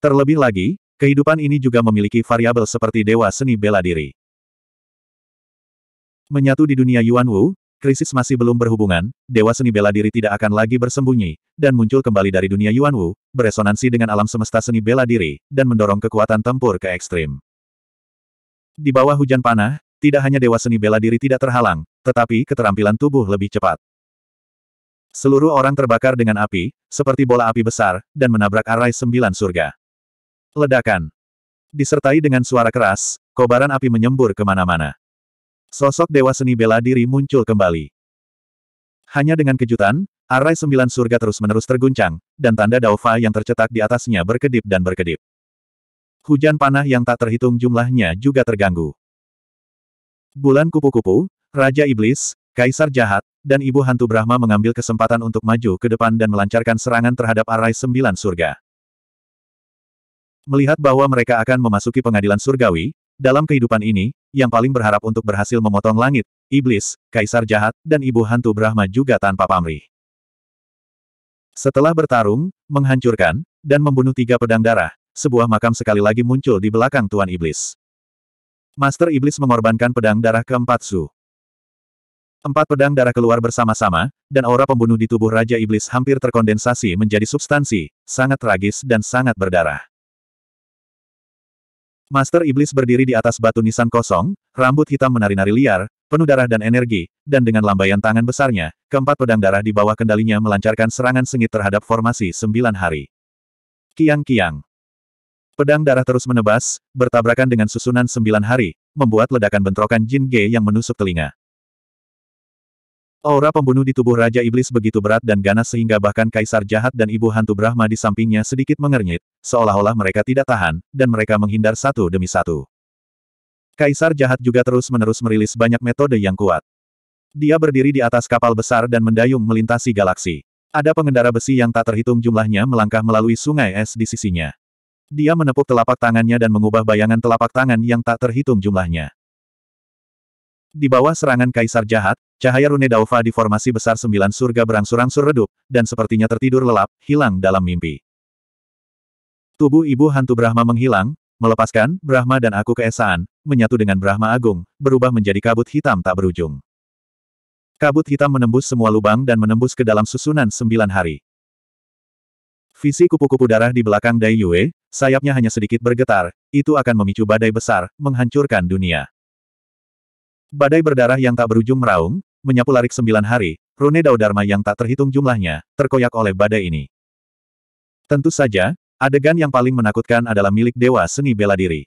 Speaker 1: Terlebih lagi, kehidupan ini juga memiliki variabel seperti dewa seni bela diri menyatu di dunia Yuan Wu, krisis masih belum berhubungan, dewa seni bela diri tidak akan lagi bersembunyi, dan muncul kembali dari dunia Yuan Wu, beresonansi dengan alam semesta seni bela diri, dan mendorong kekuatan tempur ke ekstrim. Di bawah hujan panah, tidak hanya dewa seni bela diri tidak terhalang, tetapi keterampilan tubuh lebih cepat. Seluruh orang terbakar dengan api, seperti bola api besar, dan menabrak arai sembilan surga. Ledakan. Disertai dengan suara keras, kobaran api menyembur kemana-mana. Sosok Dewa Seni Bela Diri muncul kembali. Hanya dengan kejutan, arai sembilan surga terus-menerus terguncang, dan tanda Daofa yang tercetak di atasnya berkedip dan berkedip. Hujan panah yang tak terhitung jumlahnya juga terganggu. Bulan kupu-kupu, Raja Iblis, Kaisar Jahat, dan Ibu Hantu Brahma mengambil kesempatan untuk maju ke depan dan melancarkan serangan terhadap arai sembilan surga. Melihat bahwa mereka akan memasuki pengadilan surgawi, dalam kehidupan ini, yang paling berharap untuk berhasil memotong langit, iblis, kaisar jahat, dan ibu hantu Brahma juga tanpa pamrih. Setelah bertarung, menghancurkan, dan membunuh tiga pedang darah, sebuah makam sekali lagi muncul di belakang Tuan Iblis. Master Iblis mengorbankan pedang darah keempat Su. Empat pedang darah keluar bersama-sama, dan aura pembunuh di tubuh Raja Iblis hampir terkondensasi menjadi substansi, sangat tragis dan sangat berdarah. Master Iblis berdiri di atas batu nisan kosong, rambut hitam menari-nari liar, penuh darah dan energi, dan dengan lambaian tangan besarnya, keempat pedang darah di bawah kendalinya melancarkan serangan sengit terhadap formasi sembilan hari. Kiang-kiang. Pedang darah terus menebas, bertabrakan dengan susunan sembilan hari, membuat ledakan bentrokan Jin Ge yang menusuk telinga. Aura pembunuh di tubuh Raja Iblis begitu berat dan ganas sehingga bahkan Kaisar Jahat dan Ibu Hantu Brahma di sampingnya sedikit mengernyit, seolah-olah mereka tidak tahan, dan mereka menghindar satu demi satu. Kaisar Jahat juga terus-menerus merilis banyak metode yang kuat. Dia berdiri di atas kapal besar dan mendayung melintasi galaksi. Ada pengendara besi yang tak terhitung jumlahnya melangkah melalui sungai es di sisinya. Dia menepuk telapak tangannya dan mengubah bayangan telapak tangan yang tak terhitung jumlahnya. Di bawah serangan kaisar jahat, cahaya rune Daufa di formasi besar sembilan surga berangsur-angsur redup, dan sepertinya tertidur lelap, hilang dalam mimpi. Tubuh ibu hantu Brahma menghilang, melepaskan, Brahma dan aku keesaan, menyatu dengan Brahma Agung, berubah menjadi kabut hitam tak berujung. Kabut hitam menembus semua lubang dan menembus ke dalam susunan sembilan hari. Visi kupu-kupu darah di belakang Dai Yue, sayapnya hanya sedikit bergetar, itu akan memicu badai besar, menghancurkan dunia. Badai berdarah yang tak berujung meraung, menyapu larik sembilan hari, rune daudarma yang tak terhitung jumlahnya, terkoyak oleh badai ini. Tentu saja, adegan yang paling menakutkan adalah milik Dewa Seni Bela Diri.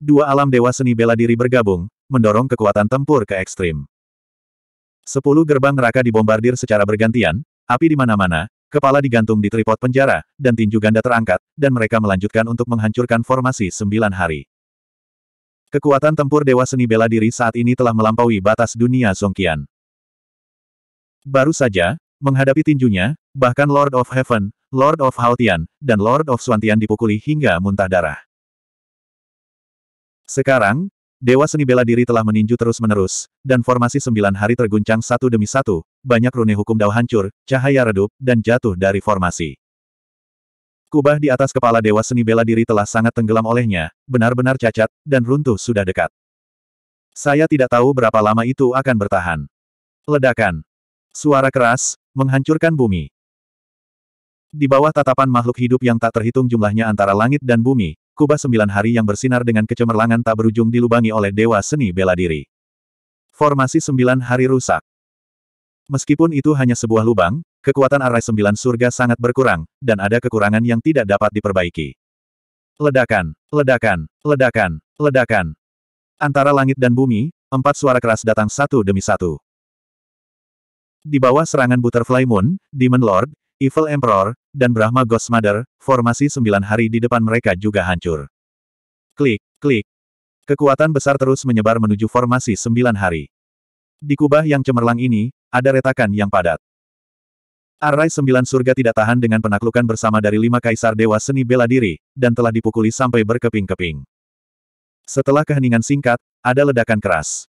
Speaker 1: Dua alam Dewa Seni Bela Diri bergabung, mendorong kekuatan tempur ke ekstrim. Sepuluh gerbang neraka dibombardir secara bergantian, api di mana-mana, kepala digantung di tripod penjara, dan tinju ganda terangkat, dan mereka melanjutkan untuk menghancurkan formasi sembilan hari. Kekuatan tempur Dewa Seni Bela Diri saat ini telah melampaui batas dunia Songkian. Baru saja, menghadapi tinjunya, bahkan Lord of Heaven, Lord of Haotian, dan Lord of Suantian dipukuli hingga muntah darah. Sekarang, Dewa Seni Bela Diri telah meninju terus-menerus, dan formasi sembilan hari terguncang satu demi satu, banyak rune hukum dao hancur, cahaya redup, dan jatuh dari formasi. Kubah di atas kepala Dewa Seni Bela Diri telah sangat tenggelam olehnya, benar-benar cacat, dan runtuh sudah dekat. Saya tidak tahu berapa lama itu akan bertahan. Ledakan. Suara keras, menghancurkan bumi. Di bawah tatapan makhluk hidup yang tak terhitung jumlahnya antara langit dan bumi, kubah sembilan hari yang bersinar dengan kecemerlangan tak berujung dilubangi oleh Dewa Seni Bela Diri. Formasi sembilan hari rusak. Meskipun itu hanya sebuah lubang, kekuatan arai sembilan surga sangat berkurang, dan ada kekurangan yang tidak dapat diperbaiki. Ledakan, ledakan, ledakan, ledakan. Antara langit dan bumi, empat suara keras datang satu demi satu. Di bawah serangan Butterfly Moon, Demon Lord, Evil Emperor, dan Brahma Ghost Mother, formasi sembilan hari di depan mereka juga hancur. Klik, klik. Kekuatan besar terus menyebar menuju formasi sembilan hari. Di kubah yang cemerlang ini, ada retakan yang padat. Arai Sembilan Surga tidak tahan dengan penaklukan bersama dari lima kaisar dewa seni bela diri, dan telah dipukuli sampai berkeping-keping. Setelah keheningan singkat, ada ledakan keras.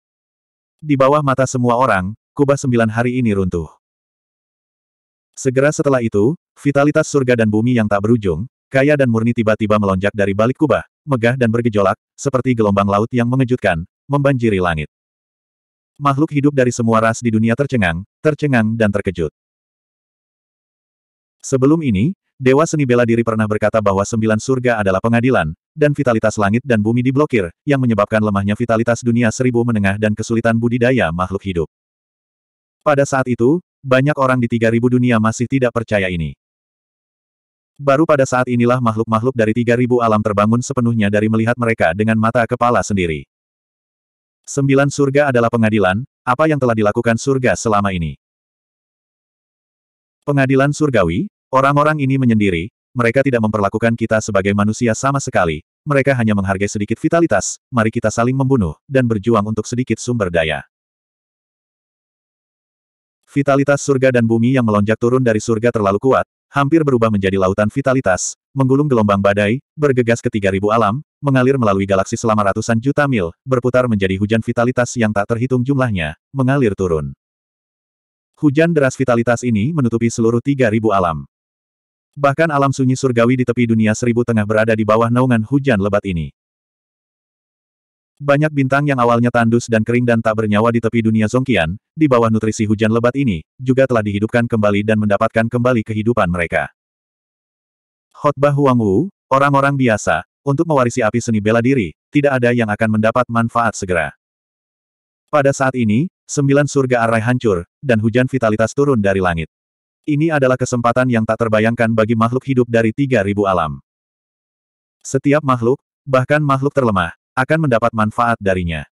Speaker 1: Di bawah mata semua orang, kubah sembilan hari ini runtuh. Segera setelah itu, vitalitas surga dan bumi yang tak berujung, kaya dan murni tiba-tiba melonjak dari balik kubah, megah dan bergejolak, seperti gelombang laut yang mengejutkan, membanjiri langit. Makhluk hidup dari semua ras di dunia tercengang, tercengang dan terkejut. Sebelum ini, Dewa Seni Bela Diri pernah berkata bahwa sembilan surga adalah pengadilan, dan vitalitas langit dan bumi diblokir, yang menyebabkan lemahnya vitalitas dunia seribu menengah dan kesulitan budidaya makhluk hidup. Pada saat itu, banyak orang di tiga ribu dunia masih tidak percaya ini. Baru pada saat inilah makhluk-makhluk dari tiga ribu alam terbangun sepenuhnya dari melihat mereka dengan mata kepala sendiri. Sembilan surga adalah pengadilan, apa yang telah dilakukan surga selama ini. Pengadilan surgawi, orang-orang ini menyendiri, mereka tidak memperlakukan kita sebagai manusia sama sekali, mereka hanya menghargai sedikit vitalitas, mari kita saling membunuh, dan berjuang untuk sedikit sumber daya. Vitalitas surga dan bumi yang melonjak turun dari surga terlalu kuat, hampir berubah menjadi lautan vitalitas, menggulung gelombang badai, bergegas ke 3000 alam, mengalir melalui galaksi selama ratusan juta mil, berputar menjadi hujan vitalitas yang tak terhitung jumlahnya, mengalir turun. Hujan deras vitalitas ini menutupi seluruh 3.000 alam. Bahkan alam sunyi surgawi di tepi dunia seribu tengah berada di bawah naungan hujan lebat ini. Banyak bintang yang awalnya tandus dan kering dan tak bernyawa di tepi dunia Zongkian, di bawah nutrisi hujan lebat ini, juga telah dihidupkan kembali dan mendapatkan kembali kehidupan mereka. Khotbah Huang Wu, orang-orang biasa, untuk mewarisi api seni bela diri, tidak ada yang akan mendapat manfaat segera. Pada saat ini, Sembilan surga arai hancur, dan hujan vitalitas turun dari langit. Ini adalah kesempatan yang tak terbayangkan bagi makhluk hidup dari 3000 alam. Setiap makhluk, bahkan makhluk terlemah, akan mendapat manfaat darinya.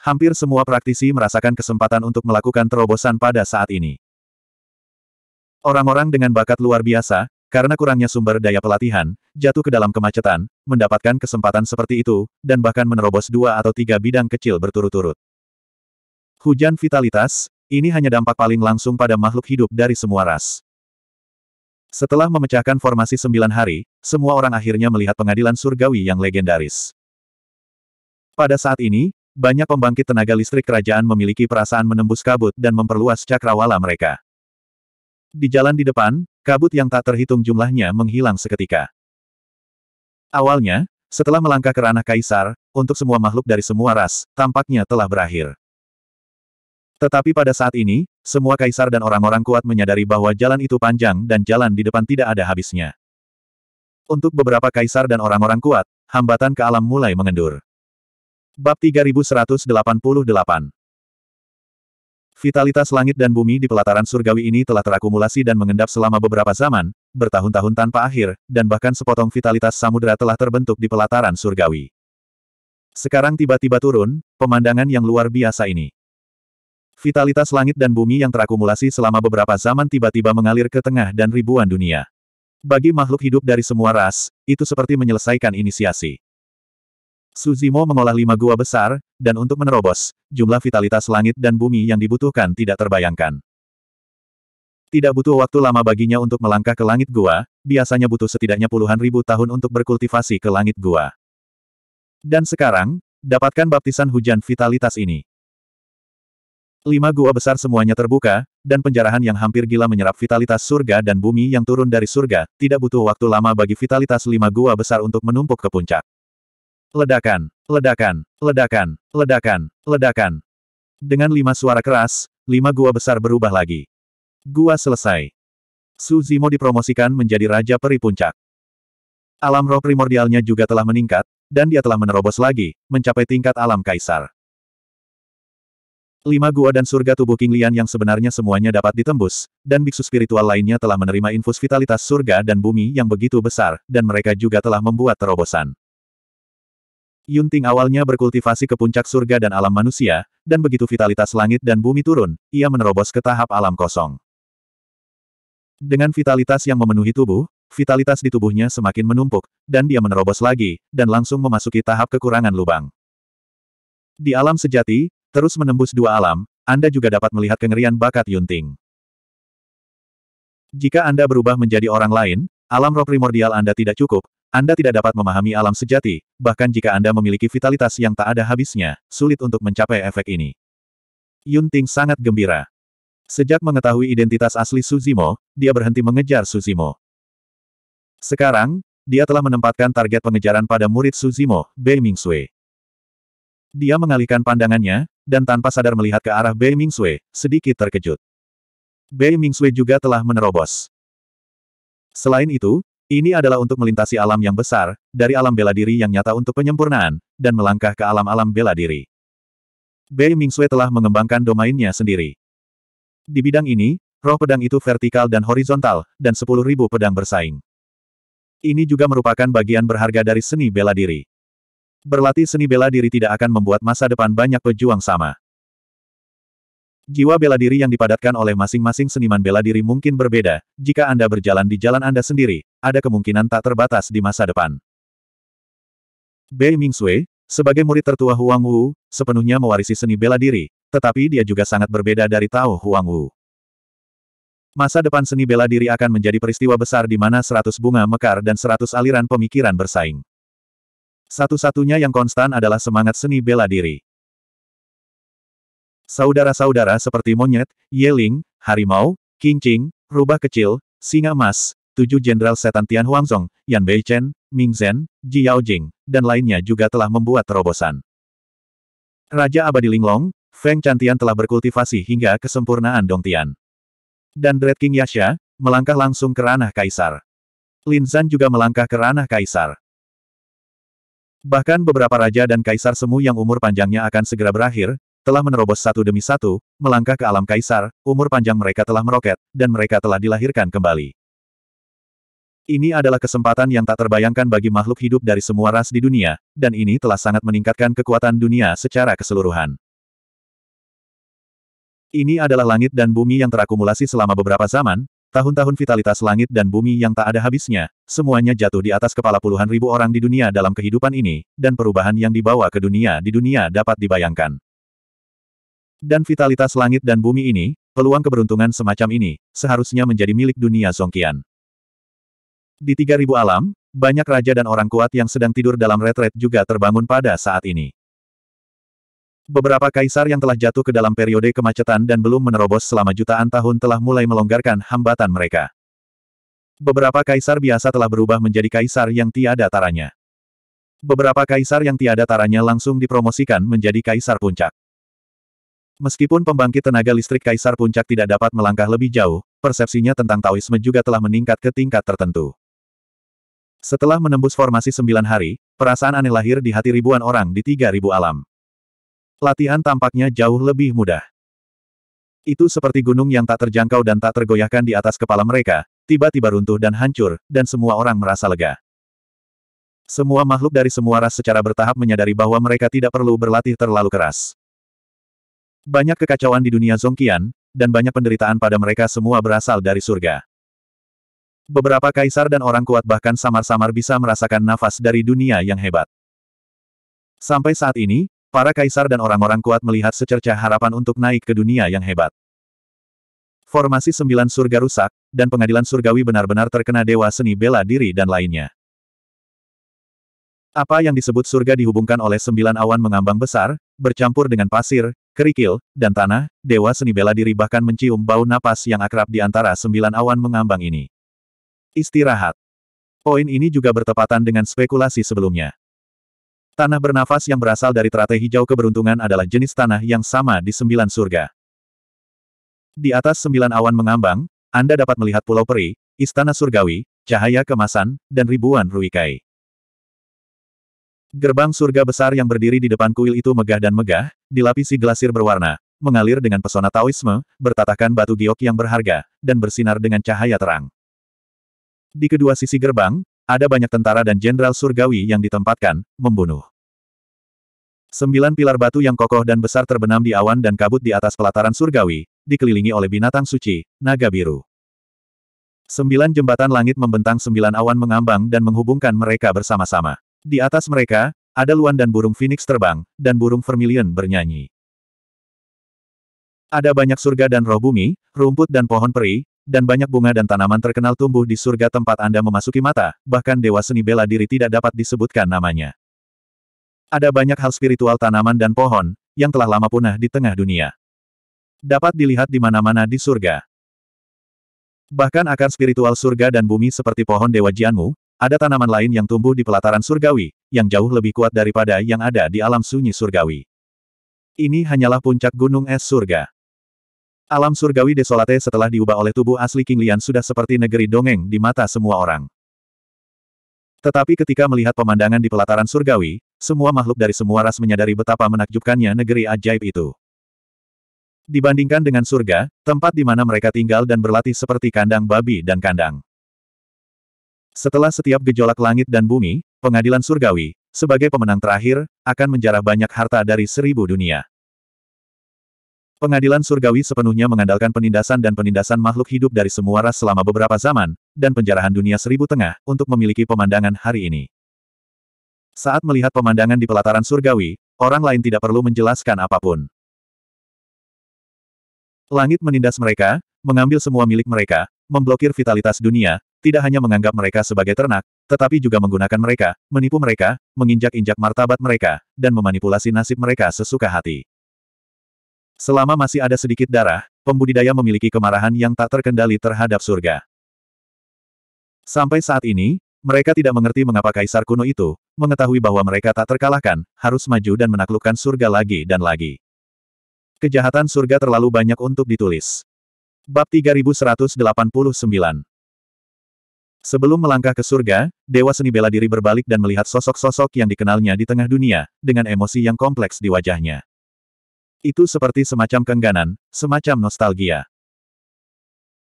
Speaker 1: Hampir semua praktisi merasakan kesempatan untuk melakukan terobosan pada saat ini. Orang-orang dengan bakat luar biasa, karena kurangnya sumber daya pelatihan, jatuh ke dalam kemacetan, mendapatkan kesempatan seperti itu, dan bahkan menerobos dua atau tiga bidang kecil berturut-turut. Hujan vitalitas, ini hanya dampak paling langsung pada makhluk hidup dari semua ras. Setelah memecahkan formasi sembilan hari, semua orang akhirnya melihat pengadilan surgawi yang legendaris. Pada saat ini, banyak pembangkit tenaga listrik kerajaan memiliki perasaan menembus kabut dan memperluas cakrawala mereka. Di jalan di depan, kabut yang tak terhitung jumlahnya menghilang seketika. Awalnya, setelah melangkah ke ranah kaisar, untuk semua makhluk dari semua ras, tampaknya telah berakhir. Tetapi pada saat ini, semua kaisar dan orang-orang kuat menyadari bahwa jalan itu panjang dan jalan di depan tidak ada habisnya. Untuk beberapa kaisar dan orang-orang kuat, hambatan ke alam mulai mengendur. Bab 3188 Vitalitas langit dan bumi di pelataran surgawi ini telah terakumulasi dan mengendap selama beberapa zaman, bertahun-tahun tanpa akhir, dan bahkan sepotong vitalitas samudera telah terbentuk di pelataran surgawi. Sekarang tiba-tiba turun, pemandangan yang luar biasa ini. Vitalitas langit dan bumi yang terakumulasi selama beberapa zaman tiba-tiba mengalir ke tengah dan ribuan dunia. Bagi makhluk hidup dari semua ras, itu seperti menyelesaikan inisiasi. Suzimo mengolah lima gua besar, dan untuk menerobos, jumlah vitalitas langit dan bumi yang dibutuhkan tidak terbayangkan. Tidak butuh waktu lama baginya untuk melangkah ke langit gua, biasanya butuh setidaknya puluhan ribu tahun untuk berkultivasi ke langit gua. Dan sekarang, dapatkan baptisan hujan vitalitas ini. Lima gua besar semuanya terbuka, dan penjarahan yang hampir gila menyerap vitalitas surga dan bumi yang turun dari surga, tidak butuh waktu lama bagi vitalitas lima gua besar untuk menumpuk ke puncak. Ledakan, ledakan, ledakan, ledakan, ledakan. Dengan lima suara keras, lima gua besar berubah lagi. Gua selesai. Su Zimo dipromosikan menjadi Raja Peri Puncak. Alam roh primordialnya juga telah meningkat, dan dia telah menerobos lagi, mencapai tingkat alam kaisar. Lima gua dan surga tubuh King Lian yang sebenarnya semuanya dapat ditembus, dan biksu spiritual lainnya telah menerima infus vitalitas surga dan bumi yang begitu besar, dan mereka juga telah membuat terobosan. Yunting awalnya berkultivasi ke puncak surga dan alam manusia, dan begitu vitalitas langit dan bumi turun, ia menerobos ke tahap alam kosong. Dengan vitalitas yang memenuhi tubuh, vitalitas di tubuhnya semakin menumpuk, dan dia menerobos lagi, dan langsung memasuki tahap kekurangan lubang. Di alam sejati, Terus menembus dua alam, Anda juga dapat melihat kengerian bakat Yunting. Jika Anda berubah menjadi orang lain, alam roh primordial Anda tidak cukup, Anda tidak dapat memahami alam sejati, bahkan jika Anda memiliki vitalitas yang tak ada habisnya, sulit untuk mencapai efek ini. Yunting sangat gembira. Sejak mengetahui identitas asli Suzimo, dia berhenti mengejar Suzimo. Sekarang, dia telah menempatkan target pengejaran pada murid Suzimo, Bei Mingsui. Dia mengalihkan pandangannya, dan tanpa sadar melihat ke arah Bei Mingxue, sedikit terkejut. Bei Mingxue juga telah menerobos. Selain itu, ini adalah untuk melintasi alam yang besar, dari alam bela diri yang nyata untuk penyempurnaan, dan melangkah ke alam-alam bela diri. Bei Mingxue telah mengembangkan domainnya sendiri. Di bidang ini, roh pedang itu vertikal dan horizontal, dan sepuluh ribu pedang bersaing. Ini juga merupakan bagian berharga dari seni bela diri. Berlatih seni bela diri tidak akan membuat masa depan banyak pejuang sama. Jiwa bela diri yang dipadatkan oleh masing-masing seniman bela diri mungkin berbeda, jika Anda berjalan di jalan Anda sendiri, ada kemungkinan tak terbatas di masa depan. Bei Sui, sebagai murid tertua Huang Wu, sepenuhnya mewarisi seni bela diri, tetapi dia juga sangat berbeda dari Tao Huang Wu. Masa depan seni bela diri akan menjadi peristiwa besar di mana seratus bunga mekar dan seratus aliran pemikiran bersaing. Satu-satunya yang konstan adalah semangat seni bela diri. Saudara-saudara seperti monyet, yeling, harimau, kincing, rubah kecil, singa emas, tujuh jenderal setan Tian Huangzong, Yan Beichen, Ming Zhen, Ji Yaojing, dan lainnya juga telah membuat terobosan. Raja Abadi Linglong, Feng Chantian telah berkultivasi hingga kesempurnaan Dong Tian. Dan Dread King Yasha, melangkah langsung ke ranah kaisar. Lin Zan juga melangkah ke ranah kaisar. Bahkan beberapa raja dan kaisar semu yang umur panjangnya akan segera berakhir, telah menerobos satu demi satu, melangkah ke alam kaisar, umur panjang mereka telah meroket, dan mereka telah dilahirkan kembali. Ini adalah kesempatan yang tak terbayangkan bagi makhluk hidup dari semua ras di dunia, dan ini telah sangat meningkatkan kekuatan dunia secara keseluruhan. Ini adalah langit dan bumi yang terakumulasi selama beberapa zaman, Tahun-tahun vitalitas langit dan bumi yang tak ada habisnya, semuanya jatuh di atas kepala puluhan ribu orang di dunia dalam kehidupan ini, dan perubahan yang dibawa ke dunia di dunia dapat dibayangkan. Dan vitalitas langit dan bumi ini, peluang keberuntungan semacam ini, seharusnya menjadi milik dunia Songkian. Di 3000 alam, banyak raja dan orang kuat yang sedang tidur dalam retret juga terbangun pada saat ini. Beberapa kaisar yang telah jatuh ke dalam periode kemacetan dan belum menerobos selama jutaan tahun telah mulai melonggarkan hambatan mereka. Beberapa kaisar biasa telah berubah menjadi kaisar yang tiada taranya. Beberapa kaisar yang tiada taranya langsung dipromosikan menjadi kaisar puncak. Meskipun pembangkit tenaga listrik kaisar puncak tidak dapat melangkah lebih jauh, persepsinya tentang Taoisme juga telah meningkat ke tingkat tertentu. Setelah menembus formasi sembilan hari, perasaan aneh lahir di hati ribuan orang di tiga ribu alam. Latihan tampaknya jauh lebih mudah. Itu seperti gunung yang tak terjangkau dan tak tergoyahkan di atas kepala mereka, tiba-tiba runtuh dan hancur, dan semua orang merasa lega. Semua makhluk dari semua ras secara bertahap menyadari bahwa mereka tidak perlu berlatih terlalu keras. Banyak kekacauan di dunia Zongkian, dan banyak penderitaan pada mereka semua berasal dari surga. Beberapa kaisar dan orang kuat bahkan samar-samar bisa merasakan nafas dari dunia yang hebat. Sampai saat ini, Para kaisar dan orang-orang kuat melihat secercah harapan untuk naik ke dunia yang hebat. Formasi sembilan surga rusak, dan pengadilan surgawi benar-benar terkena dewa seni bela diri dan lainnya. Apa yang disebut surga dihubungkan oleh sembilan awan mengambang besar, bercampur dengan pasir, kerikil, dan tanah, dewa seni bela diri bahkan mencium bau napas yang akrab di antara sembilan awan mengambang ini. Istirahat. Poin ini juga bertepatan dengan spekulasi sebelumnya. Tanah bernafas yang berasal dari teratai hijau keberuntungan adalah jenis tanah yang sama di sembilan surga. Di atas sembilan awan mengambang, Anda dapat melihat Pulau Peri, Istana Surgawi, Cahaya Kemasan, dan ribuan ruikai. Gerbang surga besar yang berdiri di depan kuil itu megah dan megah, dilapisi glasir berwarna, mengalir dengan pesona Taoisme, bertatakan batu giok yang berharga, dan bersinar dengan cahaya terang. Di kedua sisi gerbang, ada banyak tentara dan jenderal surgawi yang ditempatkan, membunuh. Sembilan pilar batu yang kokoh dan besar terbenam di awan dan kabut di atas pelataran surgawi, dikelilingi oleh binatang suci, naga biru. Sembilan jembatan langit membentang sembilan awan mengambang dan menghubungkan mereka bersama-sama. Di atas mereka, ada luan dan burung phoenix terbang, dan burung vermilion bernyanyi. Ada banyak surga dan roh bumi, rumput dan pohon peri, dan banyak bunga dan tanaman terkenal tumbuh di surga tempat Anda memasuki mata, bahkan dewa seni bela diri tidak dapat disebutkan namanya. Ada banyak hal spiritual tanaman dan pohon, yang telah lama punah di tengah dunia. Dapat dilihat di mana-mana di surga. Bahkan akar spiritual surga dan bumi seperti pohon dewa Jianmu, ada tanaman lain yang tumbuh di pelataran surgawi, yang jauh lebih kuat daripada yang ada di alam sunyi surgawi. Ini hanyalah puncak gunung es surga. Alam surgawi desolate setelah diubah oleh tubuh asli King Lian sudah seperti negeri dongeng di mata semua orang. Tetapi ketika melihat pemandangan di pelataran surgawi, semua makhluk dari semua ras menyadari betapa menakjubkannya negeri ajaib itu. Dibandingkan dengan surga, tempat di mana mereka tinggal dan berlatih seperti kandang babi dan kandang. Setelah setiap gejolak langit dan bumi, pengadilan surgawi, sebagai pemenang terakhir, akan menjarah banyak harta dari seribu dunia. Pengadilan surgawi sepenuhnya mengandalkan penindasan dan penindasan makhluk hidup dari semua ras selama beberapa zaman, dan penjarahan dunia seribu tengah, untuk memiliki pemandangan hari ini. Saat melihat pemandangan di pelataran surgawi, orang lain tidak perlu menjelaskan apapun. Langit menindas mereka, mengambil semua milik mereka, memblokir vitalitas dunia, tidak hanya menganggap mereka sebagai ternak, tetapi juga menggunakan mereka, menipu mereka, menginjak-injak martabat mereka, dan memanipulasi nasib mereka sesuka hati. Selama masih ada sedikit darah, pembudidaya memiliki kemarahan yang tak terkendali terhadap surga. Sampai saat ini, mereka tidak mengerti mengapa kaisar kuno itu mengetahui bahwa mereka tak terkalahkan, harus maju dan menaklukkan surga lagi dan lagi. Kejahatan surga terlalu banyak untuk ditulis. Bab 3189 Sebelum melangkah ke surga, Dewa Seni Bela Diri berbalik dan melihat sosok-sosok yang dikenalnya di tengah dunia, dengan emosi yang kompleks di wajahnya. Itu seperti semacam kengganan, semacam nostalgia.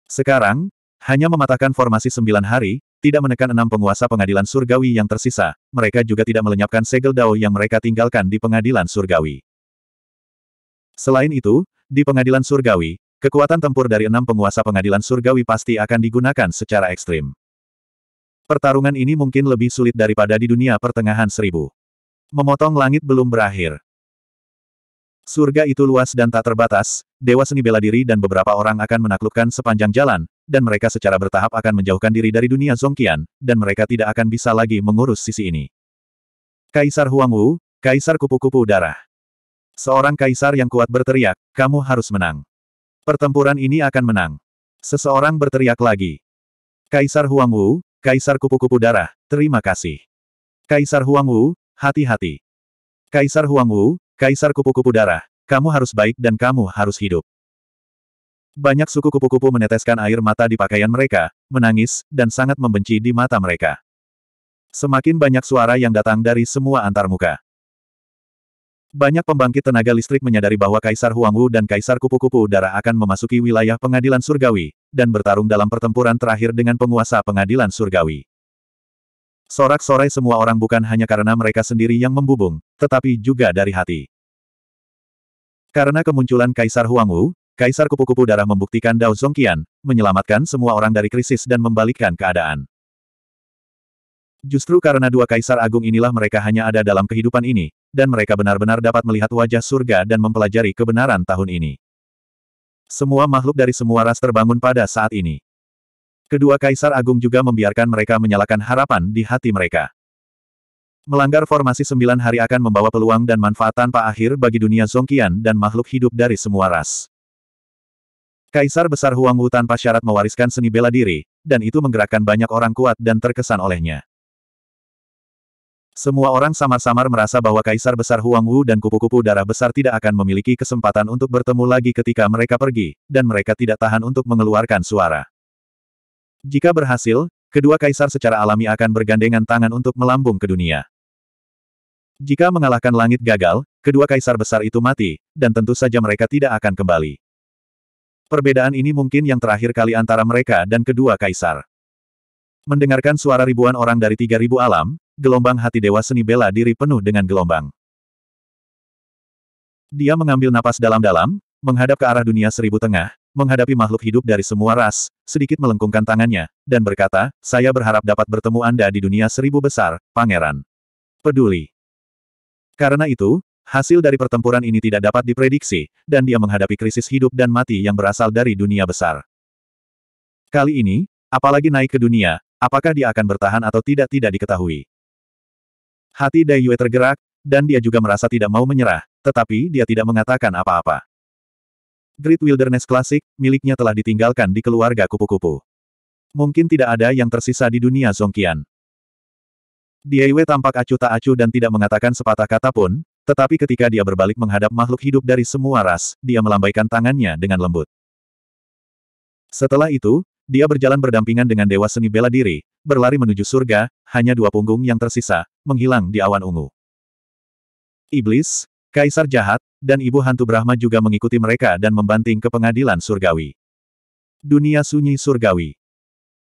Speaker 1: Sekarang, hanya mematahkan formasi sembilan hari, tidak menekan enam penguasa pengadilan surgawi yang tersisa, mereka juga tidak melenyapkan segel dao yang mereka tinggalkan di pengadilan surgawi. Selain itu, di pengadilan surgawi, kekuatan tempur dari enam penguasa pengadilan surgawi pasti akan digunakan secara ekstrim. Pertarungan ini mungkin lebih sulit daripada di dunia pertengahan seribu. Memotong langit belum berakhir. Surga itu luas dan tak terbatas, dewa seni bela diri dan beberapa orang akan menaklukkan sepanjang jalan, dan mereka secara bertahap akan menjauhkan diri dari dunia zongkian, dan mereka tidak akan bisa lagi mengurus sisi ini. Kaisar Huang Wu, Kaisar Kupu-Kupu Darah. Seorang kaisar yang kuat berteriak, kamu harus menang. Pertempuran ini akan menang. Seseorang berteriak lagi. Kaisar Huang Wu, Kaisar Kupu-Kupu Darah, terima kasih. Kaisar Huang Wu, hati-hati. Kaisar Huang Wu, Kaisar kupu-kupu darah, kamu harus baik dan kamu harus hidup. Banyak suku kupu-kupu meneteskan air mata di pakaian mereka, menangis, dan sangat membenci di mata mereka. Semakin banyak suara yang datang dari semua antarmuka. Banyak pembangkit tenaga listrik menyadari bahwa Kaisar Huangwu dan Kaisar Kupu-Kupu Darah akan memasuki wilayah pengadilan surgawi, dan bertarung dalam pertempuran terakhir dengan penguasa pengadilan surgawi. Sorak-sorai semua orang bukan hanya karena mereka sendiri yang membubung, tetapi juga dari hati. Karena kemunculan Kaisar Huangwu, Kaisar Kupu-Kupu Darah membuktikan Dao Zongqian, menyelamatkan semua orang dari krisis dan membalikkan keadaan. Justru karena dua kaisar agung inilah mereka hanya ada dalam kehidupan ini, dan mereka benar-benar dapat melihat wajah surga dan mempelajari kebenaran tahun ini. Semua makhluk dari semua ras terbangun pada saat ini. Kedua kaisar agung juga membiarkan mereka menyalakan harapan di hati mereka. Melanggar formasi sembilan hari akan membawa peluang dan manfaat tanpa akhir bagi dunia Zongkian dan makhluk hidup dari semua ras. Kaisar Besar Huang Wu tanpa syarat mewariskan seni bela diri, dan itu menggerakkan banyak orang kuat dan terkesan olehnya. Semua orang samar-samar merasa bahwa Kaisar Besar Huang Wu dan kupu-kupu darah besar tidak akan memiliki kesempatan untuk bertemu lagi ketika mereka pergi, dan mereka tidak tahan untuk mengeluarkan suara. Jika berhasil, kedua kaisar secara alami akan bergandengan tangan untuk melambung ke dunia. Jika mengalahkan langit gagal, kedua kaisar besar itu mati, dan tentu saja mereka tidak akan kembali. Perbedaan ini mungkin yang terakhir kali antara mereka dan kedua kaisar. Mendengarkan suara ribuan orang dari tiga ribu alam, gelombang hati dewa seni bela diri penuh dengan gelombang. Dia mengambil napas dalam-dalam, menghadap ke arah dunia seribu tengah, menghadapi makhluk hidup dari semua ras, sedikit melengkungkan tangannya, dan berkata, saya berharap dapat bertemu Anda di dunia seribu besar, pangeran. Peduli. Karena itu, hasil dari pertempuran ini tidak dapat diprediksi, dan dia menghadapi krisis hidup dan mati yang berasal dari dunia besar. Kali ini, apalagi naik ke dunia, apakah dia akan bertahan atau tidak tidak diketahui. Hati Dai Yue tergerak, dan dia juga merasa tidak mau menyerah, tetapi dia tidak mengatakan apa-apa. Great Wilderness klasik, miliknya telah ditinggalkan di keluarga kupu-kupu. Mungkin tidak ada yang tersisa di dunia Zongkian. Diewe tampak acuh tak acuh dan tidak mengatakan sepatah kata pun, tetapi ketika dia berbalik menghadap makhluk hidup dari semua ras, dia melambaikan tangannya dengan lembut. Setelah itu, dia berjalan berdampingan dengan dewa seni bela diri, berlari menuju surga, hanya dua punggung yang tersisa, menghilang di awan ungu. Iblis, kaisar jahat, dan ibu hantu Brahma juga mengikuti mereka dan membanting ke pengadilan surgawi. Dunia sunyi surgawi.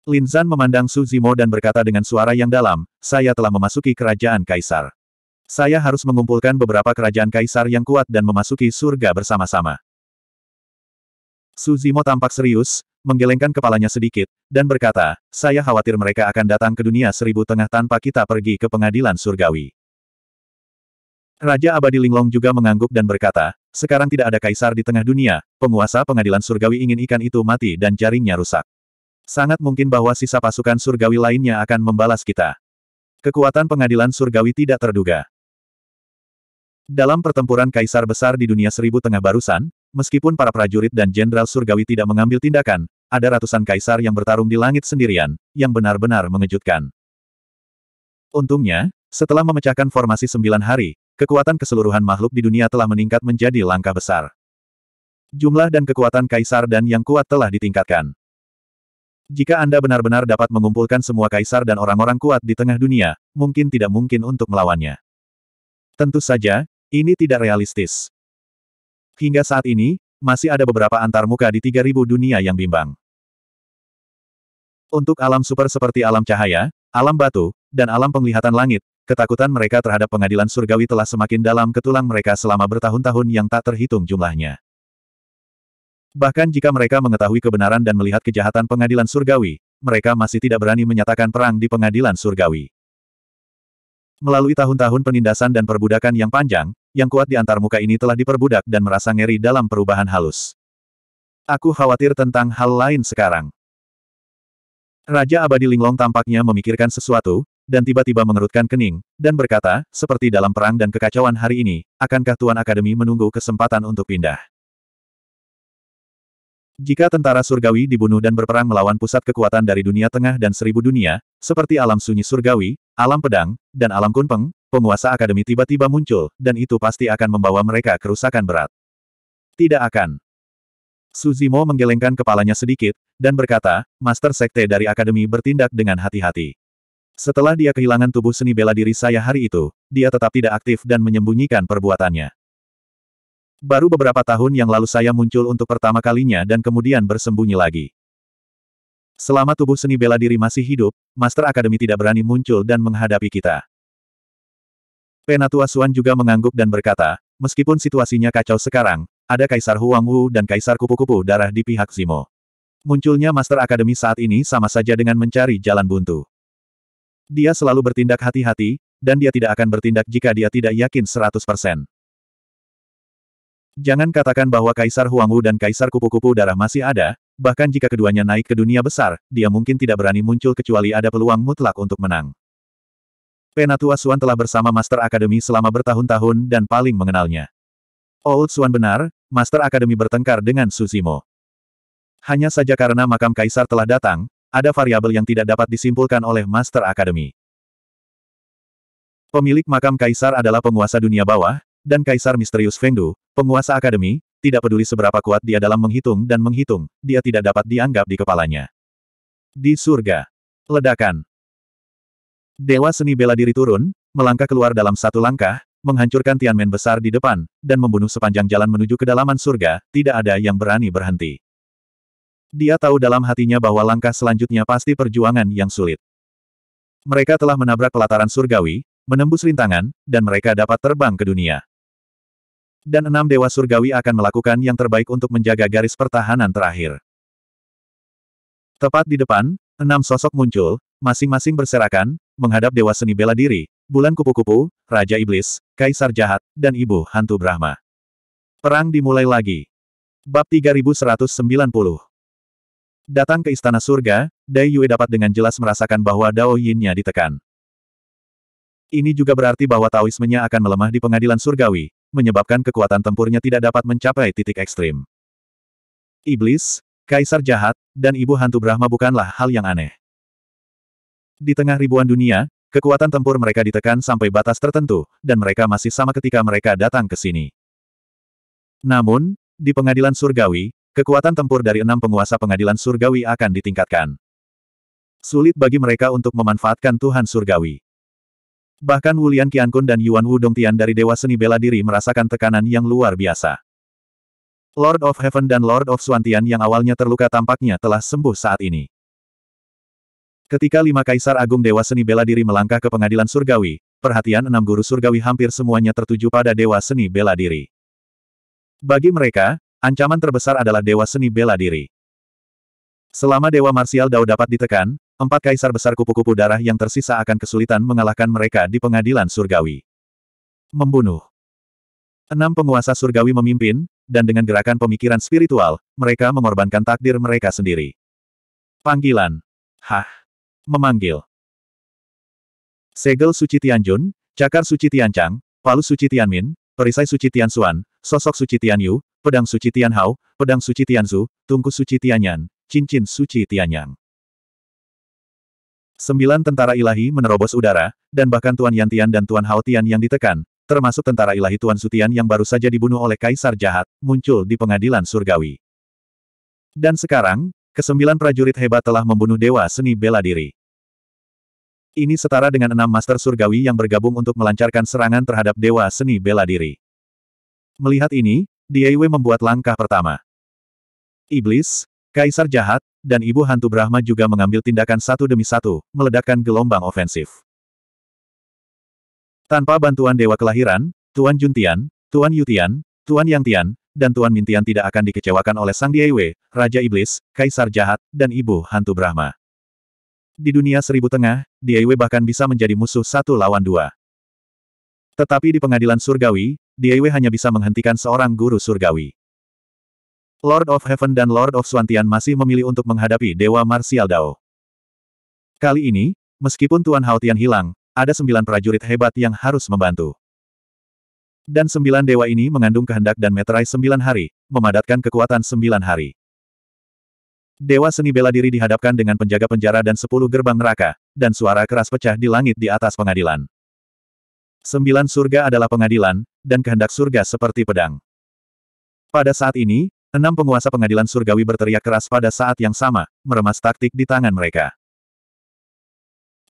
Speaker 1: Lin Zan memandang Su Zimo dan berkata dengan suara yang dalam, saya telah memasuki kerajaan kaisar. Saya harus mengumpulkan beberapa kerajaan kaisar yang kuat dan memasuki surga bersama-sama. Su Zimo tampak serius, menggelengkan kepalanya sedikit, dan berkata, saya khawatir mereka akan datang ke dunia seribu tengah tanpa kita pergi ke pengadilan surgawi. Raja Abadi Linglong juga mengangguk dan berkata, sekarang tidak ada kaisar di tengah dunia, penguasa pengadilan surgawi ingin ikan itu mati dan jaringnya rusak. Sangat mungkin bahwa sisa pasukan surgawi lainnya akan membalas kita. Kekuatan pengadilan surgawi tidak terduga. Dalam pertempuran kaisar besar di dunia seribu tengah barusan, meskipun para prajurit dan jenderal surgawi tidak mengambil tindakan, ada ratusan kaisar yang bertarung di langit sendirian, yang benar-benar mengejutkan. Untungnya, setelah memecahkan formasi sembilan hari, kekuatan keseluruhan makhluk di dunia telah meningkat menjadi langkah besar. Jumlah dan kekuatan kaisar dan yang kuat telah ditingkatkan. Jika Anda benar-benar dapat mengumpulkan semua kaisar dan orang-orang kuat di tengah dunia, mungkin tidak mungkin untuk melawannya. Tentu saja, ini tidak realistis. Hingga saat ini, masih ada beberapa antarmuka di 3000 dunia yang bimbang. Untuk alam super seperti alam cahaya, alam batu, dan alam penglihatan langit, Ketakutan mereka terhadap pengadilan surgawi telah semakin dalam ke tulang mereka selama bertahun-tahun yang tak terhitung jumlahnya. Bahkan jika mereka mengetahui kebenaran dan melihat kejahatan pengadilan surgawi, mereka masih tidak berani menyatakan perang di pengadilan surgawi. Melalui tahun-tahun penindasan dan perbudakan yang panjang, yang kuat di antar muka ini telah diperbudak dan merasa ngeri dalam perubahan halus. Aku khawatir tentang hal lain sekarang. Raja Abadi Linglong tampaknya memikirkan sesuatu, dan tiba-tiba mengerutkan kening, dan berkata, seperti dalam perang dan kekacauan hari ini, akankah Tuan Akademi menunggu kesempatan untuk pindah? Jika tentara surgawi dibunuh dan berperang melawan pusat kekuatan dari dunia tengah dan seribu dunia, seperti alam sunyi surgawi, alam pedang, dan alam kunpeng, penguasa akademi tiba-tiba muncul, dan itu pasti akan membawa mereka kerusakan berat. Tidak akan. Suzimo menggelengkan kepalanya sedikit, dan berkata, Master Sekte dari Akademi bertindak dengan hati-hati. Setelah dia kehilangan tubuh seni bela diri saya hari itu, dia tetap tidak aktif dan menyembunyikan perbuatannya. Baru beberapa tahun yang lalu saya muncul untuk pertama kalinya dan kemudian bersembunyi lagi. Selama tubuh seni bela diri masih hidup, Master Akademi tidak berani muncul dan menghadapi kita. Penatua Suan juga mengangguk dan berkata, meskipun situasinya kacau sekarang, ada Kaisar Huang Wu dan Kaisar Kupu-Kupu Darah di pihak Zimo. Munculnya Master Akademi saat ini sama saja dengan mencari jalan buntu. Dia selalu bertindak hati-hati, dan dia tidak akan bertindak jika dia tidak yakin 100%. Jangan katakan bahwa Kaisar Huangwu dan Kaisar Kupu-Kupu Darah masih ada, bahkan jika keduanya naik ke dunia besar, dia mungkin tidak berani muncul kecuali ada peluang mutlak untuk menang. Penatua Suan telah bersama Master Akademi selama bertahun-tahun dan paling mengenalnya. Old Suan benar, Master Akademi bertengkar dengan Susimo. Hanya saja karena makam Kaisar telah datang, ada variabel yang tidak dapat disimpulkan oleh Master Academy. Pemilik makam kaisar adalah penguasa dunia bawah, dan kaisar misterius Fengdu, penguasa akademi, tidak peduli seberapa kuat dia dalam menghitung dan menghitung, dia tidak dapat dianggap di kepalanya. Di surga. Ledakan. Dewa seni bela diri turun, melangkah keluar dalam satu langkah, menghancurkan Tianmen besar di depan, dan membunuh sepanjang jalan menuju kedalaman surga, tidak ada yang berani berhenti. Dia tahu dalam hatinya bahwa langkah selanjutnya pasti perjuangan yang sulit. Mereka telah menabrak pelataran surgawi, menembus rintangan, dan mereka dapat terbang ke dunia. Dan enam dewa surgawi akan melakukan yang terbaik untuk menjaga garis pertahanan terakhir. Tepat di depan, enam sosok muncul, masing-masing berserakan, menghadap dewa seni bela diri, bulan kupu-kupu, raja iblis, kaisar jahat, dan ibu hantu Brahma. Perang dimulai lagi. Bab 3190 Datang ke istana surga, Dai Yue dapat dengan jelas merasakan bahwa Dao Yin-nya ditekan. Ini juga berarti bahwa Taoismenya akan melemah di pengadilan surgawi, menyebabkan kekuatan tempurnya tidak dapat mencapai titik ekstrim. Iblis, kaisar jahat, dan ibu hantu Brahma bukanlah hal yang aneh. Di tengah ribuan dunia, kekuatan tempur mereka ditekan sampai batas tertentu, dan mereka masih sama ketika mereka datang ke sini. Namun, di pengadilan surgawi, Kekuatan tempur dari enam penguasa pengadilan surgawi akan ditingkatkan. Sulit bagi mereka untuk memanfaatkan Tuhan surgawi. Bahkan Wulian Qiankun dan Yuan Wu Dongtian dari Dewa Seni Bela Diri merasakan tekanan yang luar biasa. Lord of Heaven dan Lord of Suantian yang awalnya terluka tampaknya telah sembuh saat ini. Ketika lima kaisar agung Dewa Seni Bela Diri melangkah ke pengadilan surgawi, perhatian enam guru surgawi hampir semuanya tertuju pada Dewa Seni Bela Diri. Bagi mereka, Ancaman terbesar adalah dewa seni bela diri. Selama dewa marsial Dao dapat ditekan, empat kaisar besar kupu-kupu darah yang tersisa akan kesulitan mengalahkan mereka di pengadilan surgawi. Membunuh. Enam penguasa surgawi memimpin, dan dengan gerakan pemikiran spiritual, mereka mengorbankan takdir mereka sendiri. Panggilan. Hah. Memanggil. Segel Suci Tianjun, Cakar Suci Tiancang, Palu Suci Tianmin, Perisai Suci Tiansuan, sosok suci Yu, pedang suci Hao, pedang suci Tianzu, tungku suci Tianyan, cincin suci Tianyang. Sembilan tentara ilahi menerobos udara, dan bahkan Tuan Yan Tian dan Tuan Hao Tian yang ditekan, termasuk tentara ilahi Tuan Su Tian yang baru saja dibunuh oleh Kaisar Jahat, muncul di pengadilan surgawi. Dan sekarang, kesembilan prajurit hebat telah membunuh Dewa Seni Bela Diri. Ini setara dengan enam master surgawi yang bergabung untuk melancarkan serangan terhadap Dewa Seni Bela Diri. Melihat ini, Diewe membuat langkah pertama. Iblis, Kaisar Jahat, dan Ibu Hantu Brahma juga mengambil tindakan satu demi satu, meledakkan gelombang ofensif. Tanpa bantuan Dewa Kelahiran, Tuan Juntian, Tuan Yutian, Tuan Yang Tian, dan Tuan Mintian tidak akan dikecewakan oleh Sang Diewe, Raja Iblis, Kaisar Jahat, dan Ibu Hantu Brahma. Di dunia seribu tengah, Diewe bahkan bisa menjadi musuh satu lawan dua. Tetapi di pengadilan surgawi, Diewe hanya bisa menghentikan seorang guru surgawi. Lord of Heaven dan Lord of Swantian masih memilih untuk menghadapi Dewa Martial Dao. Kali ini, meskipun Tuan Haotian hilang, ada sembilan prajurit hebat yang harus membantu. Dan sembilan dewa ini mengandung kehendak dan meterai sembilan hari, memadatkan kekuatan sembilan hari. Dewa seni bela diri dihadapkan dengan penjaga penjara dan sepuluh gerbang neraka, dan suara keras pecah di langit di atas pengadilan. Sembilan surga adalah pengadilan, dan kehendak surga seperti pedang. Pada saat ini, enam penguasa pengadilan surgawi berteriak keras pada saat yang sama, meremas taktik di tangan mereka.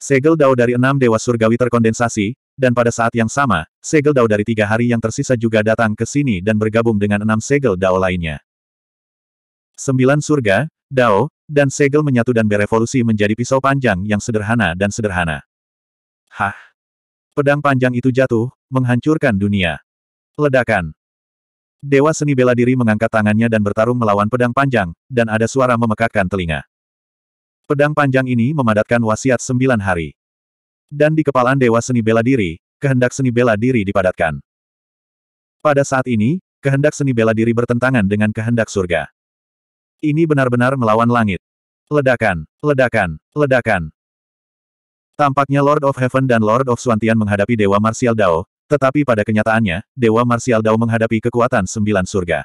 Speaker 1: Segel dao dari enam dewa surgawi terkondensasi, dan pada saat yang sama, segel dao dari tiga hari yang tersisa juga datang ke sini dan bergabung dengan enam segel dao lainnya. Sembilan surga, dao, dan segel menyatu dan berevolusi menjadi pisau panjang yang sederhana dan sederhana. Hah? Pedang panjang itu jatuh, menghancurkan dunia. Ledakan. Dewa seni bela diri mengangkat tangannya dan bertarung melawan pedang panjang, dan ada suara memekakkan telinga. Pedang panjang ini memadatkan wasiat sembilan hari. Dan di kepalaan dewa seni bela diri, kehendak seni bela diri dipadatkan. Pada saat ini, kehendak seni bela diri bertentangan dengan kehendak surga. Ini benar-benar melawan langit. Ledakan, ledakan, ledakan. Tampaknya Lord of Heaven dan Lord of Suantian menghadapi Dewa Martial Dao, tetapi pada kenyataannya, Dewa Martial Dao menghadapi kekuatan sembilan surga.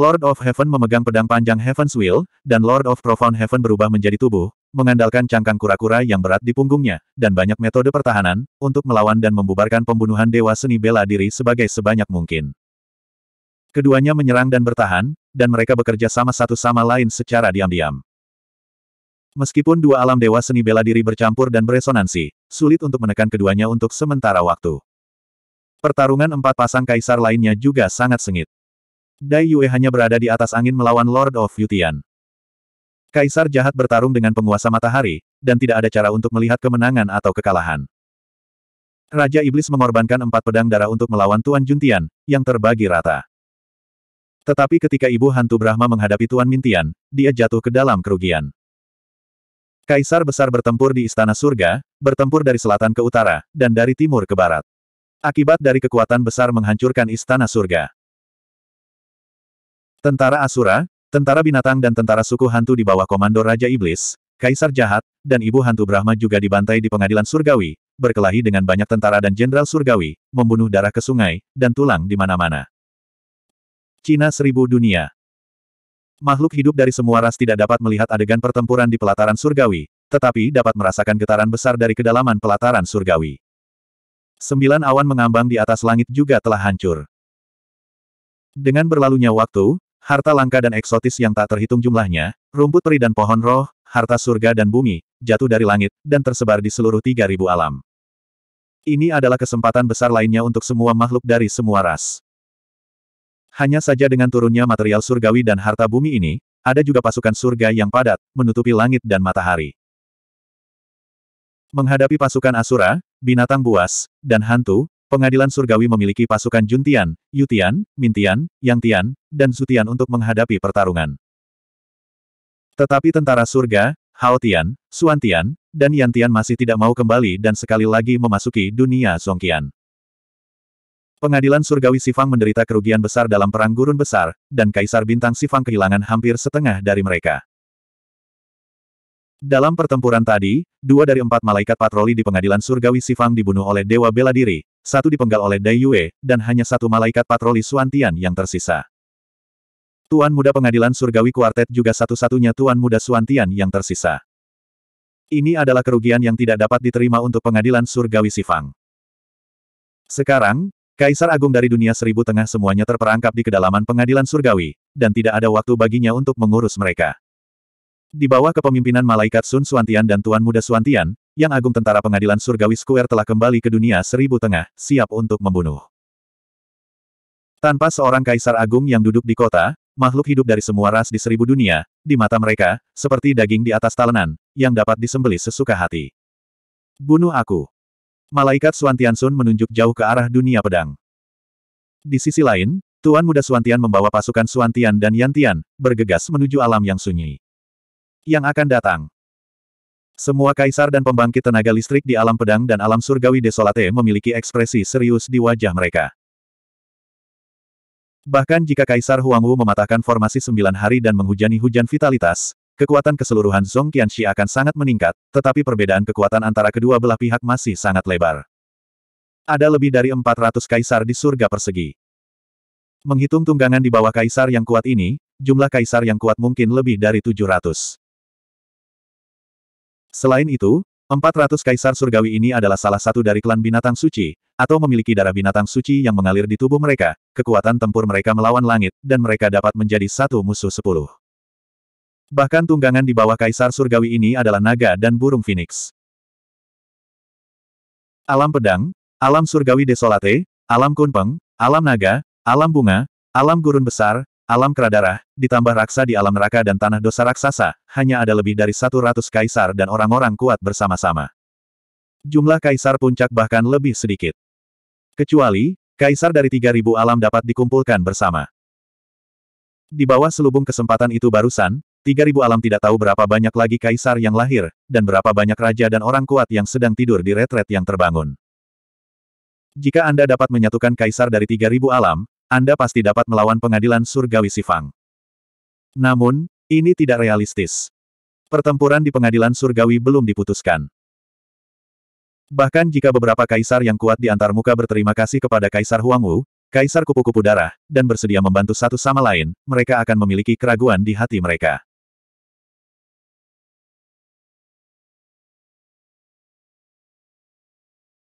Speaker 1: Lord of Heaven memegang pedang panjang Heaven's Will, dan Lord of Profound Heaven berubah menjadi tubuh, mengandalkan cangkang kura-kura yang berat di punggungnya, dan banyak metode pertahanan, untuk melawan dan membubarkan pembunuhan Dewa Seni Bela Diri sebagai sebanyak mungkin. Keduanya menyerang dan bertahan, dan mereka bekerja sama satu sama lain secara diam-diam. Meskipun dua alam dewa seni bela diri bercampur dan beresonansi, sulit untuk menekan keduanya untuk sementara waktu. Pertarungan empat pasang kaisar lainnya juga sangat sengit. Dai Yue hanya berada di atas angin melawan Lord of Yutian. Kaisar jahat bertarung dengan penguasa matahari, dan tidak ada cara untuk melihat kemenangan atau kekalahan. Raja Iblis mengorbankan empat pedang darah untuk melawan Tuan Juntian, yang terbagi rata. Tetapi ketika Ibu Hantu Brahma menghadapi Tuan Mintian, dia jatuh ke dalam kerugian. Kaisar besar bertempur di Istana Surga, bertempur dari selatan ke utara, dan dari timur ke barat. Akibat dari kekuatan besar menghancurkan Istana Surga. Tentara Asura, tentara binatang dan tentara suku hantu di bawah komando Raja Iblis, Kaisar Jahat, dan Ibu Hantu Brahma juga dibantai di pengadilan surgawi, berkelahi dengan banyak tentara dan jenderal surgawi, membunuh darah ke sungai, dan tulang di mana-mana. Cina Seribu Dunia Makhluk hidup dari semua ras tidak dapat melihat adegan pertempuran di pelataran surgawi, tetapi dapat merasakan getaran besar dari kedalaman pelataran surgawi. Sembilan awan mengambang di atas langit juga telah hancur. Dengan berlalunya waktu, harta langka dan eksotis yang tak terhitung jumlahnya, rumput peri dan pohon roh, harta surga dan bumi, jatuh dari langit, dan tersebar di seluruh tiga ribu alam. Ini adalah kesempatan besar lainnya untuk semua makhluk dari semua ras. Hanya saja dengan turunnya material surgawi dan harta bumi ini, ada juga pasukan surga yang padat, menutupi langit dan matahari. Menghadapi pasukan Asura, binatang buas, dan hantu, pengadilan surgawi memiliki pasukan Juntian, Yutian, Mintian, Yangtian, dan Zutian untuk menghadapi pertarungan. Tetapi tentara surga, Haotian, Suantian, dan Yantian masih tidak mau kembali dan sekali lagi memasuki dunia Songkian. Pengadilan Surgawi Sifang menderita kerugian besar dalam Perang Gurun Besar, dan Kaisar Bintang Sifang kehilangan hampir setengah dari mereka. Dalam pertempuran tadi, dua dari empat malaikat patroli di pengadilan Surgawi Sifang dibunuh oleh Dewa Bela Diri, satu dipenggal oleh Dai Yue, dan hanya satu malaikat patroli Suantian yang tersisa. Tuan Muda Pengadilan Surgawi Kuartet juga satu-satunya Tuan Muda Suantian yang tersisa. Ini adalah kerugian yang tidak dapat diterima untuk pengadilan Surgawi Sifang. Sekarang, Kaisar Agung dari dunia seribu tengah semuanya terperangkap di kedalaman pengadilan surgawi, dan tidak ada waktu baginya untuk mengurus mereka. Di bawah kepemimpinan malaikat Sun Suantian dan Tuan Muda Suantian, yang agung tentara pengadilan surgawi Square telah kembali ke dunia seribu tengah, siap untuk membunuh. Tanpa seorang kaisar agung yang duduk di kota, makhluk hidup dari semua ras di seribu dunia, di mata mereka, seperti daging di atas talenan, yang dapat disembelih sesuka hati. Bunuh aku. Malaikat Suan Tiansun menunjuk jauh ke arah dunia pedang. Di sisi lain, Tuan Muda Suantian membawa pasukan Suantian dan Yantian, bergegas menuju alam yang sunyi. Yang akan datang. Semua kaisar dan pembangkit tenaga listrik di alam pedang dan alam surgawi desolate memiliki ekspresi serius di wajah mereka. Bahkan jika Kaisar Huangwu mematahkan formasi sembilan hari dan menghujani hujan vitalitas, kekuatan keseluruhan Zong Qianxi akan sangat meningkat, tetapi perbedaan kekuatan antara kedua belah pihak masih sangat lebar. Ada lebih dari 400 kaisar di surga persegi. Menghitung tunggangan di bawah kaisar yang kuat ini, jumlah kaisar yang kuat mungkin lebih dari 700. Selain itu, 400 kaisar surgawi ini adalah salah satu dari klan binatang suci, atau memiliki darah binatang suci yang mengalir di tubuh mereka, kekuatan tempur mereka melawan langit, dan mereka dapat menjadi satu musuh sepuluh. Bahkan tunggangan di bawah kaisar surgawi ini adalah naga dan burung phoenix. Alam pedang, alam surgawi desolate, alam kunpeng, alam naga, alam bunga, alam gurun besar, alam keradarah, ditambah raksa di alam neraka dan tanah dosa raksasa, hanya ada lebih dari 100 kaisar dan orang-orang kuat bersama-sama. Jumlah kaisar puncak bahkan lebih sedikit. Kecuali, kaisar dari 3000 alam dapat dikumpulkan bersama. Di bawah selubung kesempatan itu barusan, Tiga ribu alam tidak tahu berapa banyak lagi kaisar yang lahir, dan berapa banyak raja dan orang kuat yang sedang tidur di retret yang terbangun. Jika Anda dapat menyatukan kaisar dari tiga ribu alam, Anda pasti dapat melawan pengadilan surgawi Sifang. Namun, ini tidak realistis. Pertempuran di pengadilan surgawi belum diputuskan. Bahkan jika beberapa kaisar yang kuat di antar muka berterima kasih kepada Kaisar Huangwu, Kaisar Kupu-Kupu Darah, dan bersedia membantu satu sama lain, mereka akan memiliki keraguan di hati mereka.